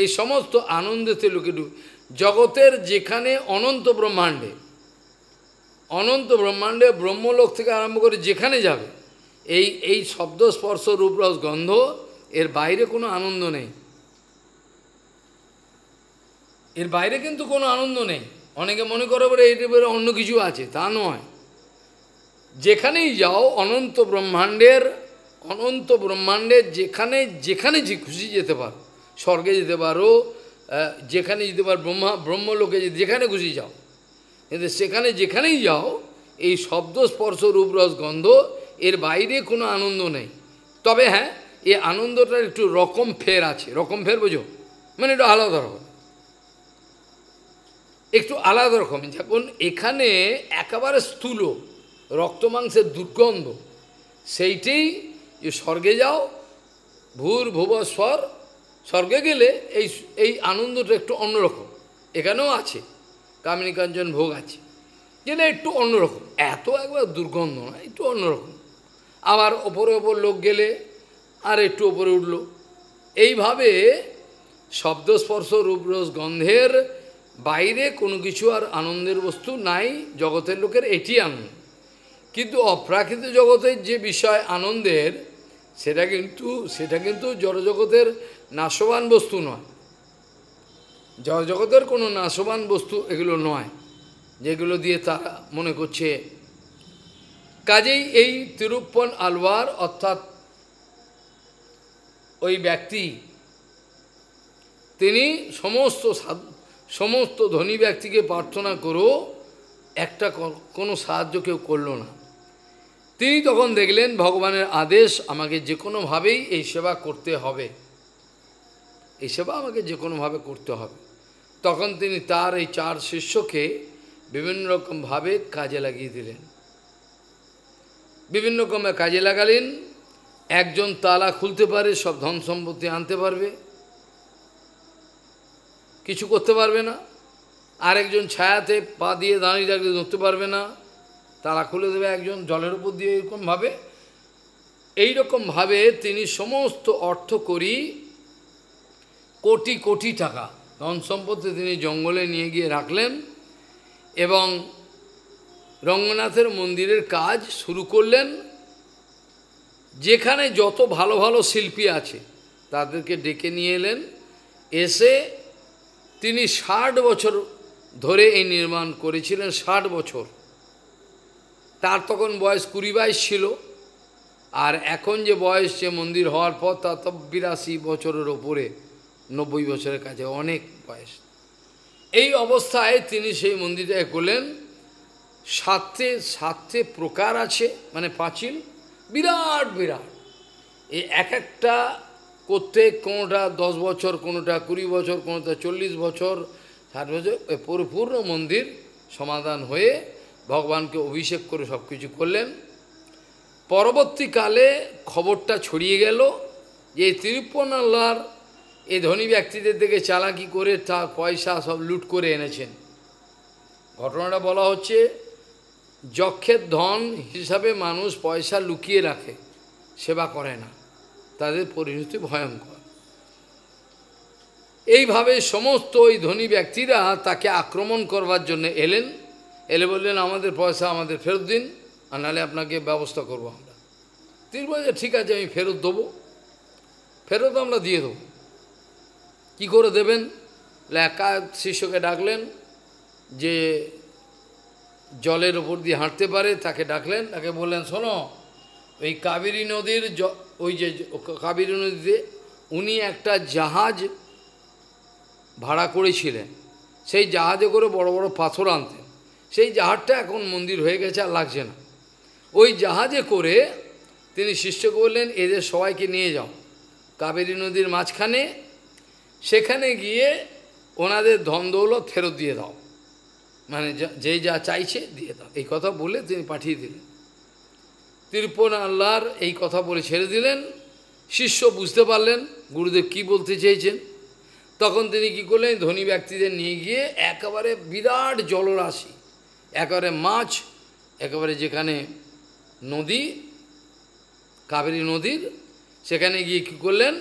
এই সমস্ত আনন্দেতে লোকে ডুবে জগতের যেখানে অনন্ত ব্রহ্মাণ্ডে অনন্ত ব্রহ্মাণ্ডে ব্রহ্মলোক থেকে আরম্ভ করে যেখানে যাবে এই এই শব্দ স্পর্শ রূপরস গন্ধ এর বাইরে কোনো আনন্দ নেই এর বাইরে কিন্তু কোনো আনন্দ নেই অনেকে মনে করে বলে এর বাইরে অন্য কিছু আছে তা নয় যেখানেই যাও অনন্ত ব্রহ্মাণ্ডের অনন্ত ব্রহ্মাণ্ডের যেখানে যেখানে যে খুশি যেতে পারো স্বর্গে যেতে পারো যেখানে যেতে পারো ব্রহ্মা ব্রহ্মলোকে যেখানে খুশি যাও কিন্তু সেখানে যেখানেই যাও এই শব্দ স্পর্শ রূপরস গন্ধ এর বাইরে কোনো আনন্দ নেই তবে হ্যাঁ এই আনন্দটার একটু রকম ফের আছে রকম ফের বোঝো মানে একটু আলাদা রকম একটু আলাদা রকম যখন এখানে একেবারে স্থূল রক্ত মাংসের দুর্গন্ধ সেইটাই যে স্বর্গে যাও ভূর স্বর স্বর্গে গেলে এই এই আনন্দটা একটু অন্যরকম এখানেও আছে কামিনীকাঞ্চন ভোগ আছে যেটা একটু অন্যরকম এত একবার দুর্গন্ধ না একটু অন্যরকম আবার ওপরে ওপর লোক গেলে আর একটু ওপরে উঠল এইভাবে শব্দস্পর্শ রূপরস গন্ধের বাইরে কোনো কিছু আর আনন্দের বস্তু নাই জগতের লোকের এটি আনন্দ কিন্তু অপ্রাকৃত জগতের যে বিষয় আনন্দের সেটা কিন্তু সেটা কিন্তু জড়জগতের নাশবান বস্তু নয় জগতের কোনো নাশবান বস্তু এগুলো নয় যেগুলো দিয়ে তারা মনে করছে কাজেই এই তিরুপ্পন আলওয়ার অর্থাৎ ওই ব্যক্তি তিনি সমস্ত সমস্ত ধনী ব্যক্তিকে প্রার্থনা করো একটা কোনো সাহায্য কেউ করল না তিনি তখন দেখলেন ভগবানের আদেশ আমাকে যে কোনোভাবেই এই সেবা করতে হবে এই সেবা আমাকে যে কোনোভাবে করতে হবে তখন তিনি তার এই চার শিষ্যকে বিভিন্ন রকমভাবে কাজে লাগিয়ে দিলেন বিভিন্ন রকমে কাজে লাগালেন একজন তালা খুলতে পারে সব ধন সম্পত্তি আনতে পারবে কিছু করতে পারবে না আরেকজন ছায়াতে পা দিয়ে দাঁড়িয়ে দাঁড়িয়ে ধরতে পারবে না তালা খুলে দেবে একজন জলের উপর দিয়ে এরকমভাবে এইরকমভাবে তিনি সমস্ত অর্থ করি কোটি কোটি টাকা ধন সম্পত্তি তিনি জঙ্গলে নিয়ে গিয়ে রাখলেন এবং রঙ্গনাথের মন্দিরের কাজ শুরু করলেন যেখানে যত ভালো ভালো শিল্পী আছে তাদেরকে ডেকে নিয়ে এলেন এসে তিনি ষাট বছর ধরে এই নির্মাণ করেছিলেন ষাট বছর তার তখন বয়স কুড়ি বাইশ ছিল আর এখন যে বয়স যে মন্দির হওয়ার পর তা তো বিরাশি বছরের ওপরে নব্বই বছরের কাছে অনেক বয়স এই অবস্থায় তিনি সেই মন্দিরটায় করলেন সাতে সাতে প্রকার আছে মানে পাঁচিল বিরাট বিরাট এই এক একটা করতে কোনোটা দশ বছর কোনোটা কুড়ি বছর কোনোটা চল্লিশ বছর ষাট বছর পরিপূর্ণ মন্দির সমাধান হয়ে ভগবানকে অভিষেক করে সব কিছু করলেন পরবর্তীকালে খবরটা ছড়িয়ে গেল যে তিরুপনাল্লার এই ধনী ব্যক্তিদের থেকে চালাকি করে তা পয়সা সব লুট করে এনেছেন ঘটনাটা বলা হচ্ছে যক্ষের ধন হিসাবে মানুষ পয়সা লুকিয়ে রাখে সেবা করে না তাদের পরিণতি ভয়ঙ্কর এইভাবে সমস্ত ওই ধনী ব্যক্তিরা তাকে আক্রমণ করবার জন্য এলেন এলে বললেন আমাদের পয়সা আমাদের ফেরত দিন আর নাহলে আপনাকে ব্যবস্থা করব আমরা তিনি বলছে ঠিক আছে আমি ফেরত দেবো ফেরত আমরা দিয়ে দেবো কি করে দেবেন একা শিষ্যকে ডাকলেন যে জলের ওপর দিয়ে হাঁটতে পারে তাকে ডাকলেন তাকে বললেন শোনো ওই কাবেরী নদীর ওই যে কাবেরী নদীতে উনি একটা জাহাজ ভাড়া করেছিলেন সেই জাহাজে করে বড় বড় পাথর আনতেন সেই জাহাজটা এখন মন্দির হয়ে গেছে আর লাগছে না ওই জাহাজে করে তিনি শিষ্যকে বললেন এদের সবাইকে নিয়ে যাও কাবেরী নদীর মাঝখানে সেখানে গিয়ে ওনাদের ধন দৌলত ফেরত দিয়ে দাও মানে যে যা চাইছে দিয়ে দাও এই কথা বলে তিনি পাঠিয়ে দিলেন ত্রিপুর আল্লাহর এই কথা বলে ছেড়ে দিলেন শিষ্য বুঝতে পারলেন গুরুদেব কি বলতে চেয়েছেন তখন তিনি কি করলেন ধনী ব্যক্তিদের নিয়ে গিয়ে একেবারে বিরাট জলরাশি একেবারে মাছ একেবারে যেখানে নদী কাবেরী নদীর সেখানে গিয়ে কী করলেন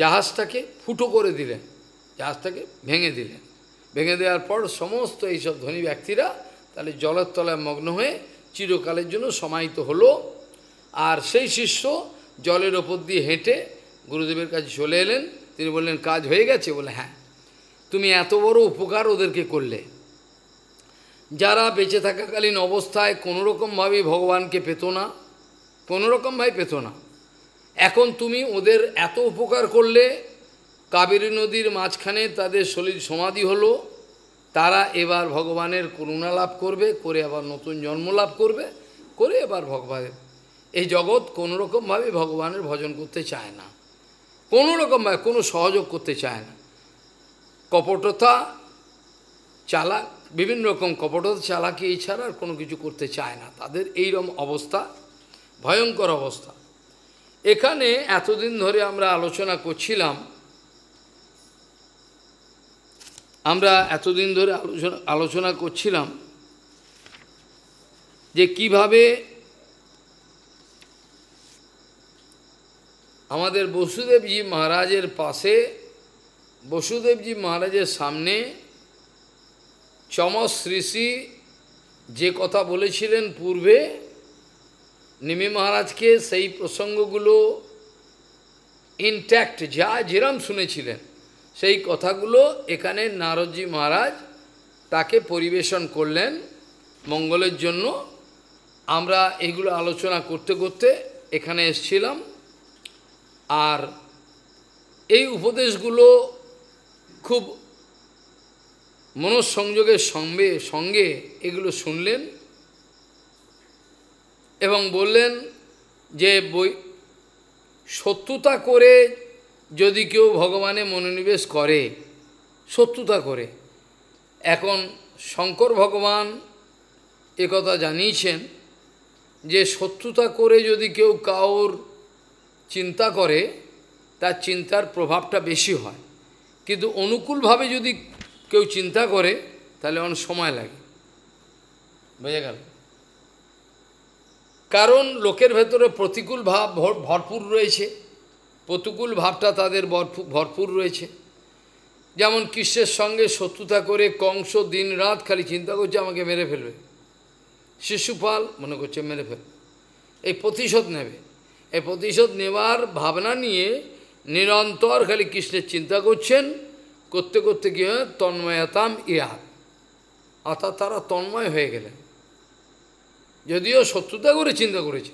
জাহাজটাকে ফুটো করে দিলেন জাহাজটাকে ভেঙে দিলেন ভেঙে দেওয়ার পর সমস্ত এইসব ধনী ব্যক্তিরা তাহলে জলের তলায় মগ্ন হয়ে চিরকালের জন্য সমাহিত হলো আর সেই শিষ্য জলের ওপর দিয়ে হেঁটে গুরুদেবের কাছে চলে এলেন তিনি বললেন কাজ হয়ে গেছে বলে হ্যাঁ তুমি এত বড় উপকার ওদেরকে করলে যারা বেঁচে থাকাকালীন অবস্থায় কোনোরকমভাবে ভগবানকে পেত না কোনোরকমভাবে পেত না এখন তুমি ওদের এত উপকার করলে কাবেরী নদীর মাঝখানে তাদের শরীর সমাধি হলো তারা এবার ভগবানের করুণা লাভ করবে করে আবার নতুন জন্ম লাভ করবে করে এবার ভগবানের এই জগৎ কোনোরকমভাবে ভগবানের ভজন করতে চায় না কোনোরকমভাবে কোনো সহযোগ করতে চায় না কপটতা চালা বিভিন্ন রকম কপটতা চালাকি এছাড়া আর কোনো কিছু করতে চায় না তাদের এইরকম অবস্থা ভয়ঙ্কর অবস্থা এখানে এতদিন ধরে আমরা আলোচনা করছিলাম আমরা এতদিন ধরে আলোচনা আলোচনা করছিলাম যে কিভাবে আমাদের বসুদেবজি মহারাজের পাশে বসুদেবজি মহারাজের সামনে চমস ঋষি যে কথা বলেছিলেন পূর্বে নিমি মহারাজকে সেই প্রসঙ্গগুলো ইনট্যাক্ট যা যেরম শুনেছিলেন সেই কথাগুলো এখানে নারদজি মহারাজ তাকে পরিবেশন করলেন মঙ্গলের জন্য আমরা এগুলো আলোচনা করতে করতে এখানে এসছিলাম আর এই উপদেশগুলো খুব মনঃসংযোগের সঙ্গে সঙ্গে এগুলো শুনলেন এবং বললেন যে বই শত্রুতা করে যদি কেউ ভগবানে মনোনিবেশ করে শত্রুতা করে এখন শঙ্কর ভগবান একথা জানিয়েছেন যে শত্রুতা করে যদি কেউ কাউর চিন্তা করে তার চিন্তার প্রভাবটা বেশি হয় কিন্তু অনুকূলভাবে যদি কেউ চিন্তা করে তাহলে অনেক সময় লাগে বোঝা গেল কারণ লোকের ভেতরে প্রতিকূল ভাব ভরপুর রয়েছে প্রতিকূল ভাবটা তাদের ভরপুর রয়েছে যেমন কৃষ্ণের সঙ্গে শত্রুতা করে কংস দিন রাত খালি চিন্তা করছে আমাকে মেরে ফেলবে শিশুপাল মনে করছে মেরে ফেলবে এই প্রতিশোধ নেবে এই প্রতিশোধ নেওয়ার ভাবনা নিয়ে নিরন্তর খালি কৃষ্ণের চিন্তা করছেন করতে করতে গিয়ে তন্ময়তাম ইয়া অর্থাৎ তারা তন্ময় হয়ে গেলেন যদিও শত্রুতা করে চিন্তা করেছে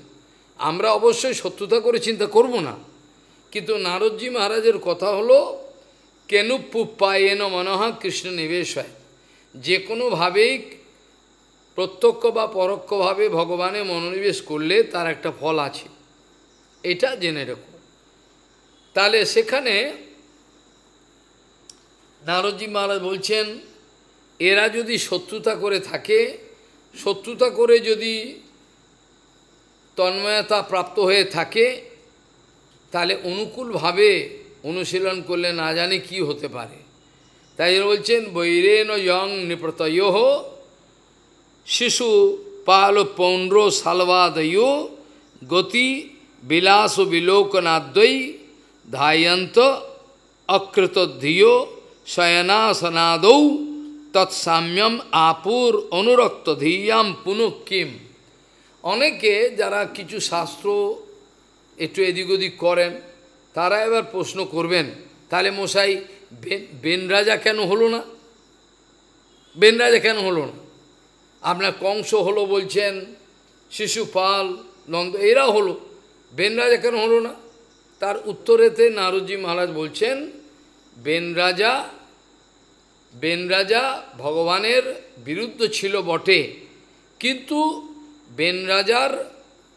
আমরা অবশ্যই শত্রুতা করে চিন্তা করব না কিন্তু নারদজি মহারাজের কথা হলো এন মনোহা কৃষ্ণ নিবেশ হয় যে কোনোভাবেই প্রত্যক্ষ বা পরোক্ষভাবে ভগবানে মনোনিবেশ করলে তার একটা ফল আছে এটা জেনে রেখো তাহলে সেখানে নারদজি মহারাজ বলছেন এরা যদি শত্রুতা করে থাকে শত্রুতা করে যদি তন্ময়তা প্রাপ্ত হয়ে থাকে তাহলে অনুকূলভাবে অনুশীলন করলে না জানি কি হতে পারে তাই বলছেন বৈরেন ইয়ং নিপ্রতয়হ শিশু পাল পৌন্ড্র সালবাদয় গতি বিলাস বিলোকনাদ্বৈ ধায়ন্ত ধিয় শয়নাসনাদৌ তৎসাম্যম আপুর অনুরক্ত ধীয়াম পুনঃ কিম অনেকে যারা কিছু শাস্ত্র একটু এদিক ওদিক করেন তারা এবার প্রশ্ন করবেন তাহলে মশাই বেন রাজা কেন হলো না বেন রাজা কেন হলো না আপনার কংস হলো বলছেন শিশুপাল নন্দ এরা হলো বেন রাজা কেন হলো না তার উত্তরেতে নারদজি মহারাজ বলছেন বেন রাজা বেন রাজা ভগবানের বিরুদ্ধ ছিল বটে কিন্তু বেন রাজার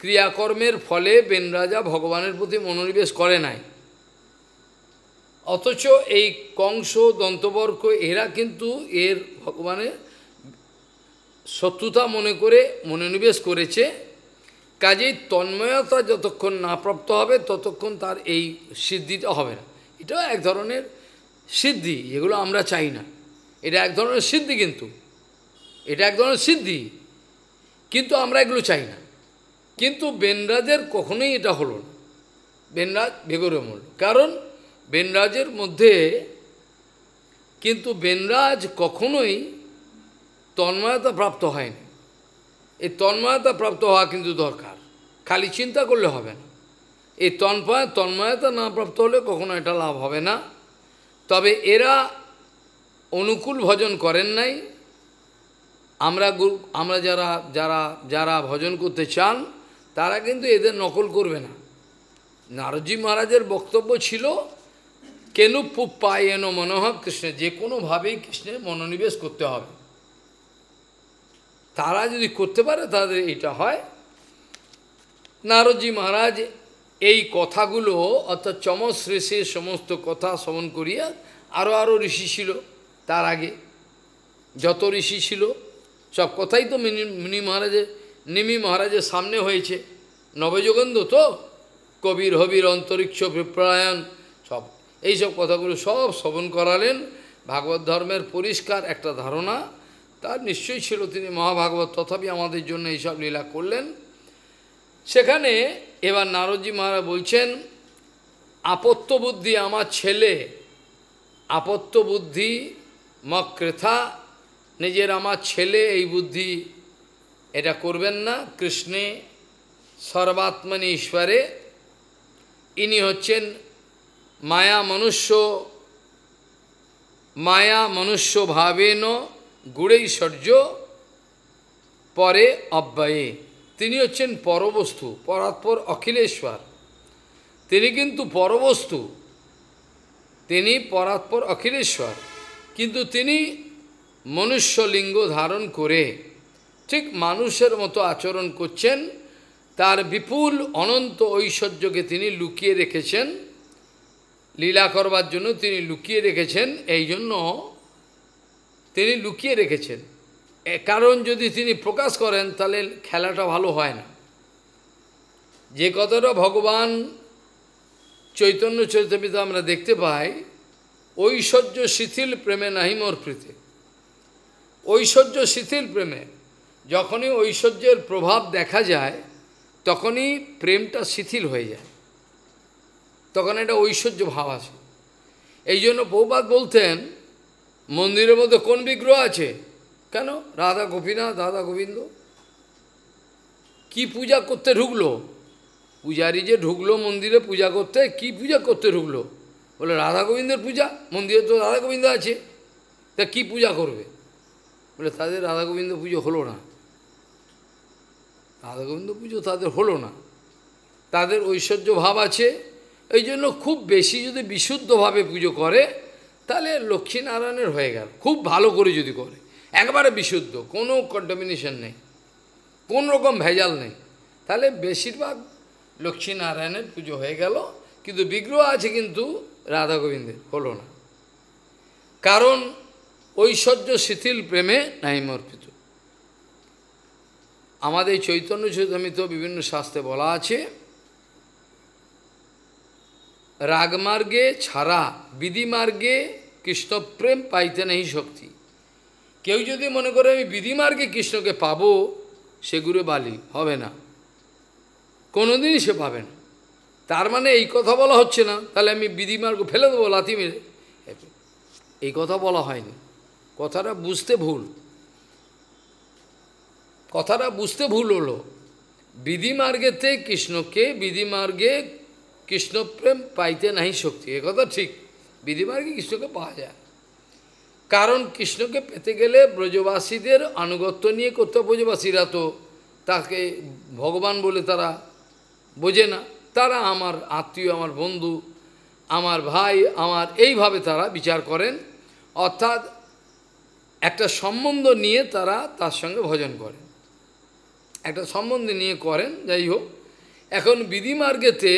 ক্রিয়াকর্মের ফলে বেন রাজা ভগবানের প্রতি মনোনিবেশ করে নাই অথচ এই কংস দন্তবর্গ এরা কিন্তু এর ভগবানের শত্রুতা মনে করে মনোনিবেশ করেছে কাজেই তন্ময়তা যতক্ষণ না প্রাপ্ত হবে ততক্ষণ তার এই সিদ্ধিটা হবে না এটাও এক ধরনের সিদ্ধি এগুলো আমরা চাই না এটা এক ধরনের সিদ্ধি কিন্তু এটা এক ধরনের সিদ্ধি কিন্তু আমরা এগুলো চাই না কিন্তু বেনরাজের কখনোই এটা হলো না বেনরাজ বেগরমল কারণ বেনরাজের মধ্যে কিন্তু বেনরাজ কখনোই তন্ময়তা প্রাপ্ত হয়নি এই তন্ময়তা প্রাপ্ত হওয়া কিন্তু দরকার খালি চিন্তা করলে হবে না এই তন্ময় তন্ময়তা না প্রাপ্ত হলে কখনো এটা লাভ হবে না তবে এরা অনুকূল ভজন করেন নাই আমরা গুরু আমরা যারা যারা যারা ভজন করতে চান তারা কিন্তু এদের নকল করবে না নারজি মহারাজের বক্তব্য ছিল কেন পুপ্পায়ন মনোহর কৃষ্ণ যে কোনোভাবেই কৃষ্ণের মনোনিবেশ করতে হবে তারা যদি করতে পারে তাদের এটা হয় নারজি মহারাজ এই কথাগুলো অর্থাৎ চমৎ সমস্ত কথা শ্রবণ করিয়া আরও আরও ঋষি ছিল তার আগে যত ঋষি ছিল সব কথাই তো মিনি মিনি মহারাজের নিমি মহারাজের সামনে হয়েছে নবযোগেন্দ্র তো কবির হবির অন্তরিক্ষ বিপ্রায়ণ সব এইসব কথাগুলো সব শ্রবণ করালেন ভাগবত ধর্মের পরিষ্কার একটা ধারণা তার নিশ্চয়ই ছিল তিনি মহাভাগবত তথাপি আমাদের জন্য এইসব লীলা করলেন সেখানে এবার নারদজি মহারাজ বলছেন আপত্ত বুদ্ধি আমার ছেলে আপত্ত বুদ্ধি মকৃথা নিজের আমার ছেলে এই বুদ্ধি এটা করবেন না কৃষ্ণে সর্বাত্মনি ঈশ্বরে ইনি হচ্ছেন মায়া মনুষ্য মায়া মনুষ্য ভাবেন গুড়ৈশ্বর্য পরে অব্যয়ে তিনি হচ্ছেন পরবস্তু পরাৎপর অখিলেশ্বর তিনি কিন্তু পরবস্তু তিনি পরাৎপর অখিলেশ্বর কিন্তু তিনি মনুষ্যলিঙ্গ ধারণ করে ঠিক মানুষের মতো আচরণ করছেন তার বিপুল অনন্ত ঐশ্বর্যকে তিনি লুকিয়ে রেখেছেন লীলা করবার জন্য তিনি লুকিয়ে রেখেছেন এই জন্য তিনি লুকিয়ে রেখেছেন কারণ যদি তিনি প্রকাশ করেন তাহলে খেলাটা ভালো হয় না যে কথাটা ভগবান চৈতন্য চরিতামিতে আমরা দেখতে পাই ঐশ্বর্য শিথিল প্রেমে নাহি মোর প্রীতি ঐশ্বর্য শিথিল প্রেমে যখনই ঐশ্বর্যের প্রভাব দেখা যায় তখনই প্রেমটা শিথিল হয়ে যায় তখন এটা ঐশ্বর্য ভাব আছে এই জন্য প্রবাদ বলতেন মন্দিরের মধ্যে কোন বিগ্রহ আছে কেন রাধা গোপীনাথ রাধা গোবিন্দ কি পূজা করতে ঢুকলো পূজারি যে ঢুকলো মন্দিরে পূজা করতে কি পূজা করতে ঢুকলো বলে রাধা গোবিন্দের পূজা মন্দিরে তো রাধা গোবিন্দ আছে তা কি পূজা করবে বলে তাদের রাধা গোবিন্দ পুজো হলো না রাধা গোবিন্দ পুজো তাদের হলো না তাদের ঐশ্বর্য ভাব আছে এই জন্য খুব বেশি যদি বিশুদ্ধভাবে পুজো করে তাহলে লক্ষ্মীনারায়ণের হয়ে গেল খুব ভালো করে যদি করে একবারে বিশুদ্ধ কোনো কন্টামিনেশন নেই কোন রকম ভেজাল নেই তাহলে বেশিরভাগ লক্ষ্মীনারায়ণের পুজো হয়ে গেল কিন্তু বিগ্রহ আছে কিন্তু রাধা গোবিন্দের হলো না কারণ ঐশ্বর্য শিথিল প্রেমে মর্পিত আমাদের চৈতন্য চৈতমিত বিভিন্ন শাস্ত্রে বলা আছে রাগমার্গে ছাড়া বিধিমার্গে কৃষ্ণপ্রেম পাইতে নেই শক্তি কেউ যদি মনে করে আমি বিধিমার্গে কৃষ্ণকে পাবো সেগুলো বালি হবে না কোনোদিনই সে পাবে না তার মানে এই কথা বলা হচ্ছে না তাহলে আমি বিধিমার্গ ফেলে দেবো লাথি মেরে এই কথা বলা হয়নি কথাটা বুঝতে ভুল কথাটা বুঝতে ভুল হলো বিধিমার্গেতে কৃষ্ণকে বিধিমার্গে কৃষ্ণপ্রেম পাইতে নাই শক্তি এ কথা ঠিক বিধিমার্গে কৃষ্ণকে পাওয়া যায় কারণ কৃষ্ণকে পেতে গেলে ব্রজবাসীদের আনুগত্য নিয়ে করতে ব্রজবাসীরা তো তাকে ভগবান বলে তারা বোঝে না তারা আমার আত্মীয় আমার বন্ধু আমার ভাই আমার এইভাবে তারা বিচার করেন অর্থাৎ একটা সম্বন্ধ নিয়ে তারা তার সঙ্গে ভজন করেন একটা সম্বন্ধ নিয়ে করেন যাই হোক এখন বিধিমার্গেতে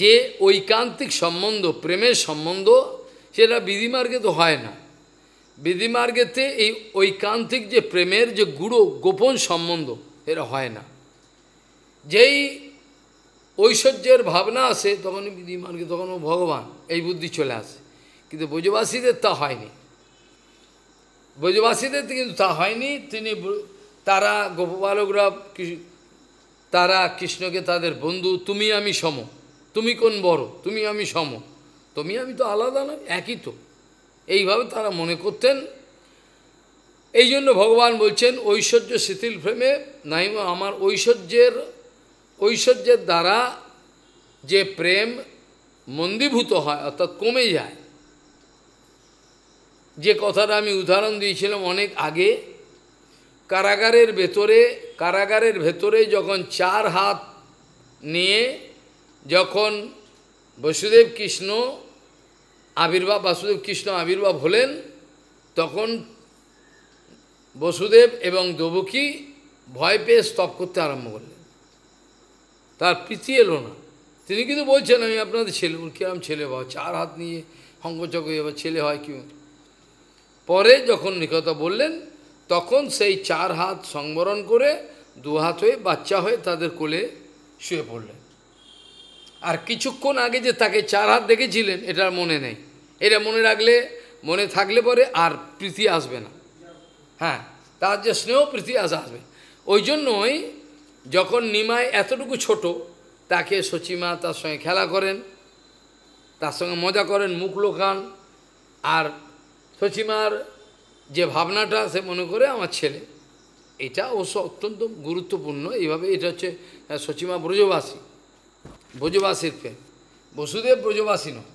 যে ঐকান্তিক সম্বন্ধ প্রেমের সম্বন্ধ সেটা বিধিমার্গে তো হয় না বিধিমার্গেতে এই ঐকান্তিক যে প্রেমের যে গুড়ো গোপন সম্বন্ধ এটা হয় না যেই ঐশ্বর্যের ভাবনা আসে তখন বিধিমানকে তখন ও ভগবান এই বুদ্ধি চলে আসে কিন্তু ব্রজবাসীদের তা হয়নি ব্রজবাসীদের কিন্তু তা হয়নি তিনি তারা গোপবালকরা তারা কৃষ্ণকে তাদের বন্ধু তুমি আমি সম তুমি কোন বড় তুমি আমি সম তুমি আমি তো আলাদা নয় একই তো এইভাবে তারা মনে করতেন এই জন্য ভগবান বলছেন ঐশ্বর্য শিথিল প্রেমে নাই আমার ঐশ্বর্যের ঐশ্বর্যের দ্বারা যে প্রেম মন্দীভূত হয় অর্থাৎ কমে যায় যে কথাটা আমি উদাহরণ দিয়েছিলাম অনেক আগে কারাগারের ভেতরে কারাগারের ভেতরে যখন চার হাত নিয়ে যখন বসুদেব কৃষ্ণ আবির্ভাব বাসুদেব কৃষ্ণ আবির্ভাব হলেন তখন বসুদেব এবং দেবকী ভয় পেয়ে স্তব করতে আরম্ভ করলেন তার প্রীতি এলো না তিনি কিন্তু বলছেন আমি আপনাদের ছেলে কিরম ছেলে বা চার হাত নিয়ে হয়ে এবার ছেলে হয় কেউ পরে যখন নিকতা বললেন তখন সেই চার হাত সংবরণ করে দু হাত হয়ে বাচ্চা হয়ে তাদের কোলে শুয়ে পড়লেন আর কিছুক্ষণ আগে যে তাকে চার হাত দেখেছিলেন এটা মনে নেই এটা মনে রাখলে মনে থাকলে পরে আর প্রীতি আসবে না হ্যাঁ তার যে স্নেহ প্রীতি আসা আসবে ওই জন্যই যখন নিমাই এতটুকু ছোট তাকে সচিমা তার সঙ্গে খেলা করেন তার সঙ্গে মজা করেন মুখ লোকান আর সচিমার যে ভাবনাটা সে মনে করে আমার ছেলে এটা অবশ্য অত্যন্ত গুরুত্বপূর্ণ এইভাবে এটা হচ্ছে সচিমা ব্রজবাসী ব্রজবাসীর ফের বসুদেব ব্রজবাসী নয়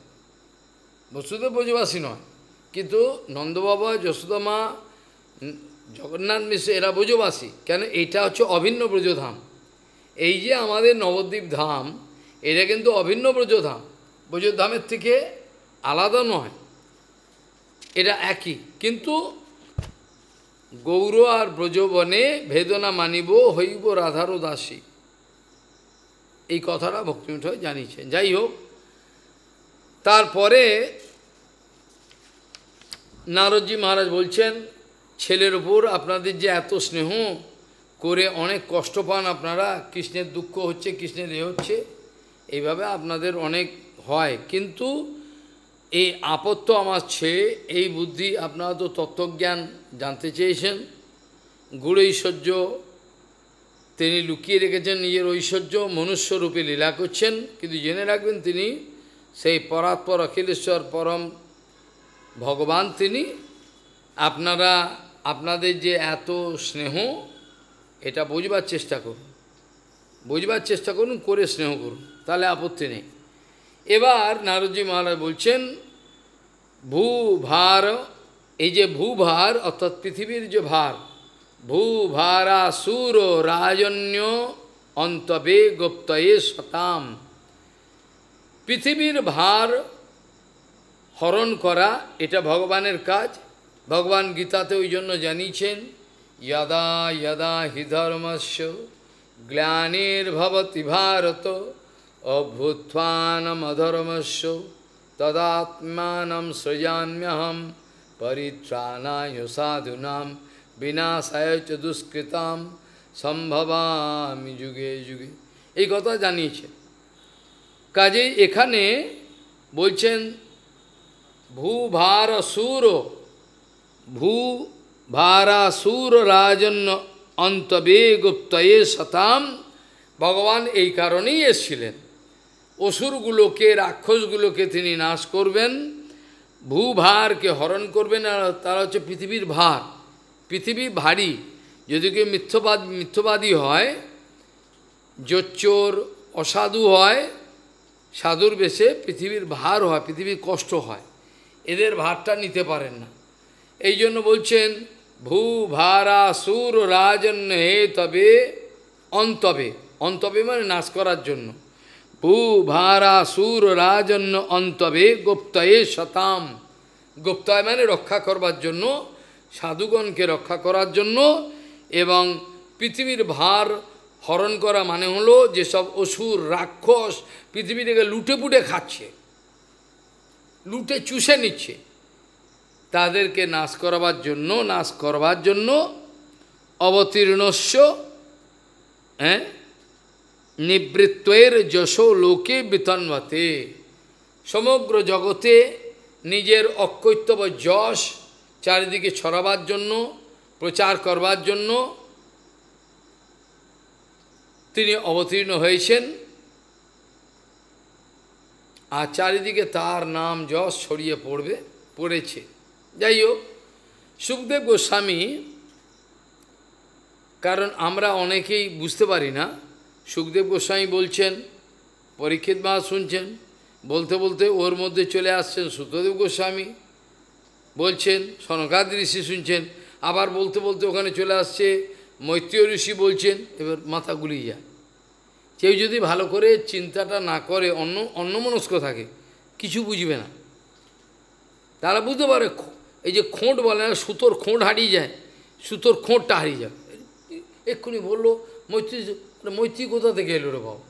বসুদেব ব্রজবাসী নয় কিন্তু নন্দবাবা মা জগন্নাথ মিশ্র এরা ব্রজবাসী কেন এটা হচ্ছে অভিন্ন ব্রজধাম এই যে আমাদের নবদ্বীপ ধাম এটা কিন্তু অভিন্ন ব্রজধাম ব্রজধামের থেকে আলাদা নয় এটা একই কিন্তু গৌর আর ব্রজবনে ভেদনা মানিব হইব রাধারো দাসী এই কথাটা ভক্তিমঠ জানিয়েছেন যাই হোক তারপরে নারদজি মহারাজ বলছেন ছেলের উপর আপনাদের যে এত স্নেহ করে অনেক কষ্ট পান আপনারা কৃষ্ণের দুঃখ হচ্ছে কৃষ্ণের এ হচ্ছে এইভাবে আপনাদের অনেক হয় কিন্তু এই আপত্ত আমার ছেয়ে এই বুদ্ধি আপনারা তো তত্ত্বজ্ঞান জানতে চেয়েছেন গুড় ঐশ্বর্য তিনি লুকিয়ে রেখেছেন নিজের ঐশ্বর্য মনুষ্যরূপে লীলা করছেন কিন্তু জেনে রাখবেন তিনি সেই পরাৎপর অখিলেশ্বর পরম ভগবান তিনি আপনারা আপনাদের যে এত স্নেহ এটা বুঝবার চেষ্টা করুন বুঝবার চেষ্টা করুন করে স্নেহ করুন তাহলে আপত্তি নেই এবার নারদজি মহারাজ বলছেন ভূভার এই যে ভূভার অর্থাৎ পৃথিবীর যে ভার ভূভারাসুর রাজন্য অন্তবে গুপ্তয়ে শতাম পৃথিবীর ভার হরণ করা এটা ভগবানের কাজ ভগবান গীতাতে ওই জন্য জানিয়েছেন যদা যদা হি ধর্মস্য গ্লানির্ভবতি ভারত অভ্যুত্থানম অধর্মস্য তদাত্মানম সৃজাম্যহম পরিত্রাণায় সাধুনাম বিনাশায় চ দুষ্কৃতাম সম্ভবামি যুগে যুগে এই কথা জানিয়েছে কাজেই এখানে বলছেন ভূভার সুর ভূ ভারাসুর রাজন্য অন্তবে গুপ্তয়ে শতাম ভগবান এই কারণেই এসছিলেন অসুরগুলোকে রাক্ষসগুলোকে তিনি নাশ করবেন ভূভারকে হরণ করবেন আর তারা হচ্ছে পৃথিবীর ভার পৃথিবী ভারী যদি কেউ মিথ্যবাদ মিথ্যবাদী হয় জোচ্চোর অসাধু হয় সাধুর বেশে পৃথিবীর ভার হয় পৃথিবীর কষ্ট হয় এদের ভারটা নিতে পারেন না এই জন্য বলছেন ভূ ভারা সুর রাজন হে তবে অন্তবে অন্তবে মানে নাশ করার জন্য ভূ ভারা সুর রাজন্য অন্তবে গুপ্তয়ে শতাম গুপ্তায় মানে রক্ষা করবার জন্য সাধুগণকে রক্ষা করার জন্য এবং পৃথিবীর ভার হরণ করা মানে হলো যেসব অসুর রাক্ষস পৃথিবী থেকে লুটে পুটে খাচ্ছে লুটে চুষে নিচ্ছে তাদেরকে নাশ করবার জন্য নাশ করবার জন্য অবতীর্ণস্য হ্যাঁ নিবৃত্তের যশো লোকে বিতন্বতে সমগ্র জগতে নিজের অকৈত্য বা যশ চারিদিকে ছড়াবার জন্য প্রচার করবার জন্য তিনি অবতীর্ণ হয়েছেন আর চারিদিকে তার নাম যশ ছড়িয়ে পড়বে পড়েছে যাই হোক সুখদেব গোস্বামী কারণ আমরা অনেকেই বুঝতে পারি না সুখদেব গোস্বামী বলছেন পরীক্ষিত মা শুনছেন বলতে বলতে ওর মধ্যে চলে আসছেন সুতদেব গোস্বামী বলছেন সনকাদ ঋষি শুনছেন আবার বলতে বলতে ওখানে চলে আসছে মৈত্রীয় ঋষি বলছেন এবার মাথা গুলিয়ে যায় কেউ যদি ভালো করে চিন্তাটা না করে অন্য অন্যমনস্ক থাকে কিছু বুঝবে না তারা বুঝতে পারে এই যে খোঁট বলে না সুতোর খোঁট হারিয়ে যায় সুতোর খোঁটটা হারিয়ে যায় এক্ষুনি বললো মৈত্রী মৈত্রী কোথা থেকে এলো রে বাবা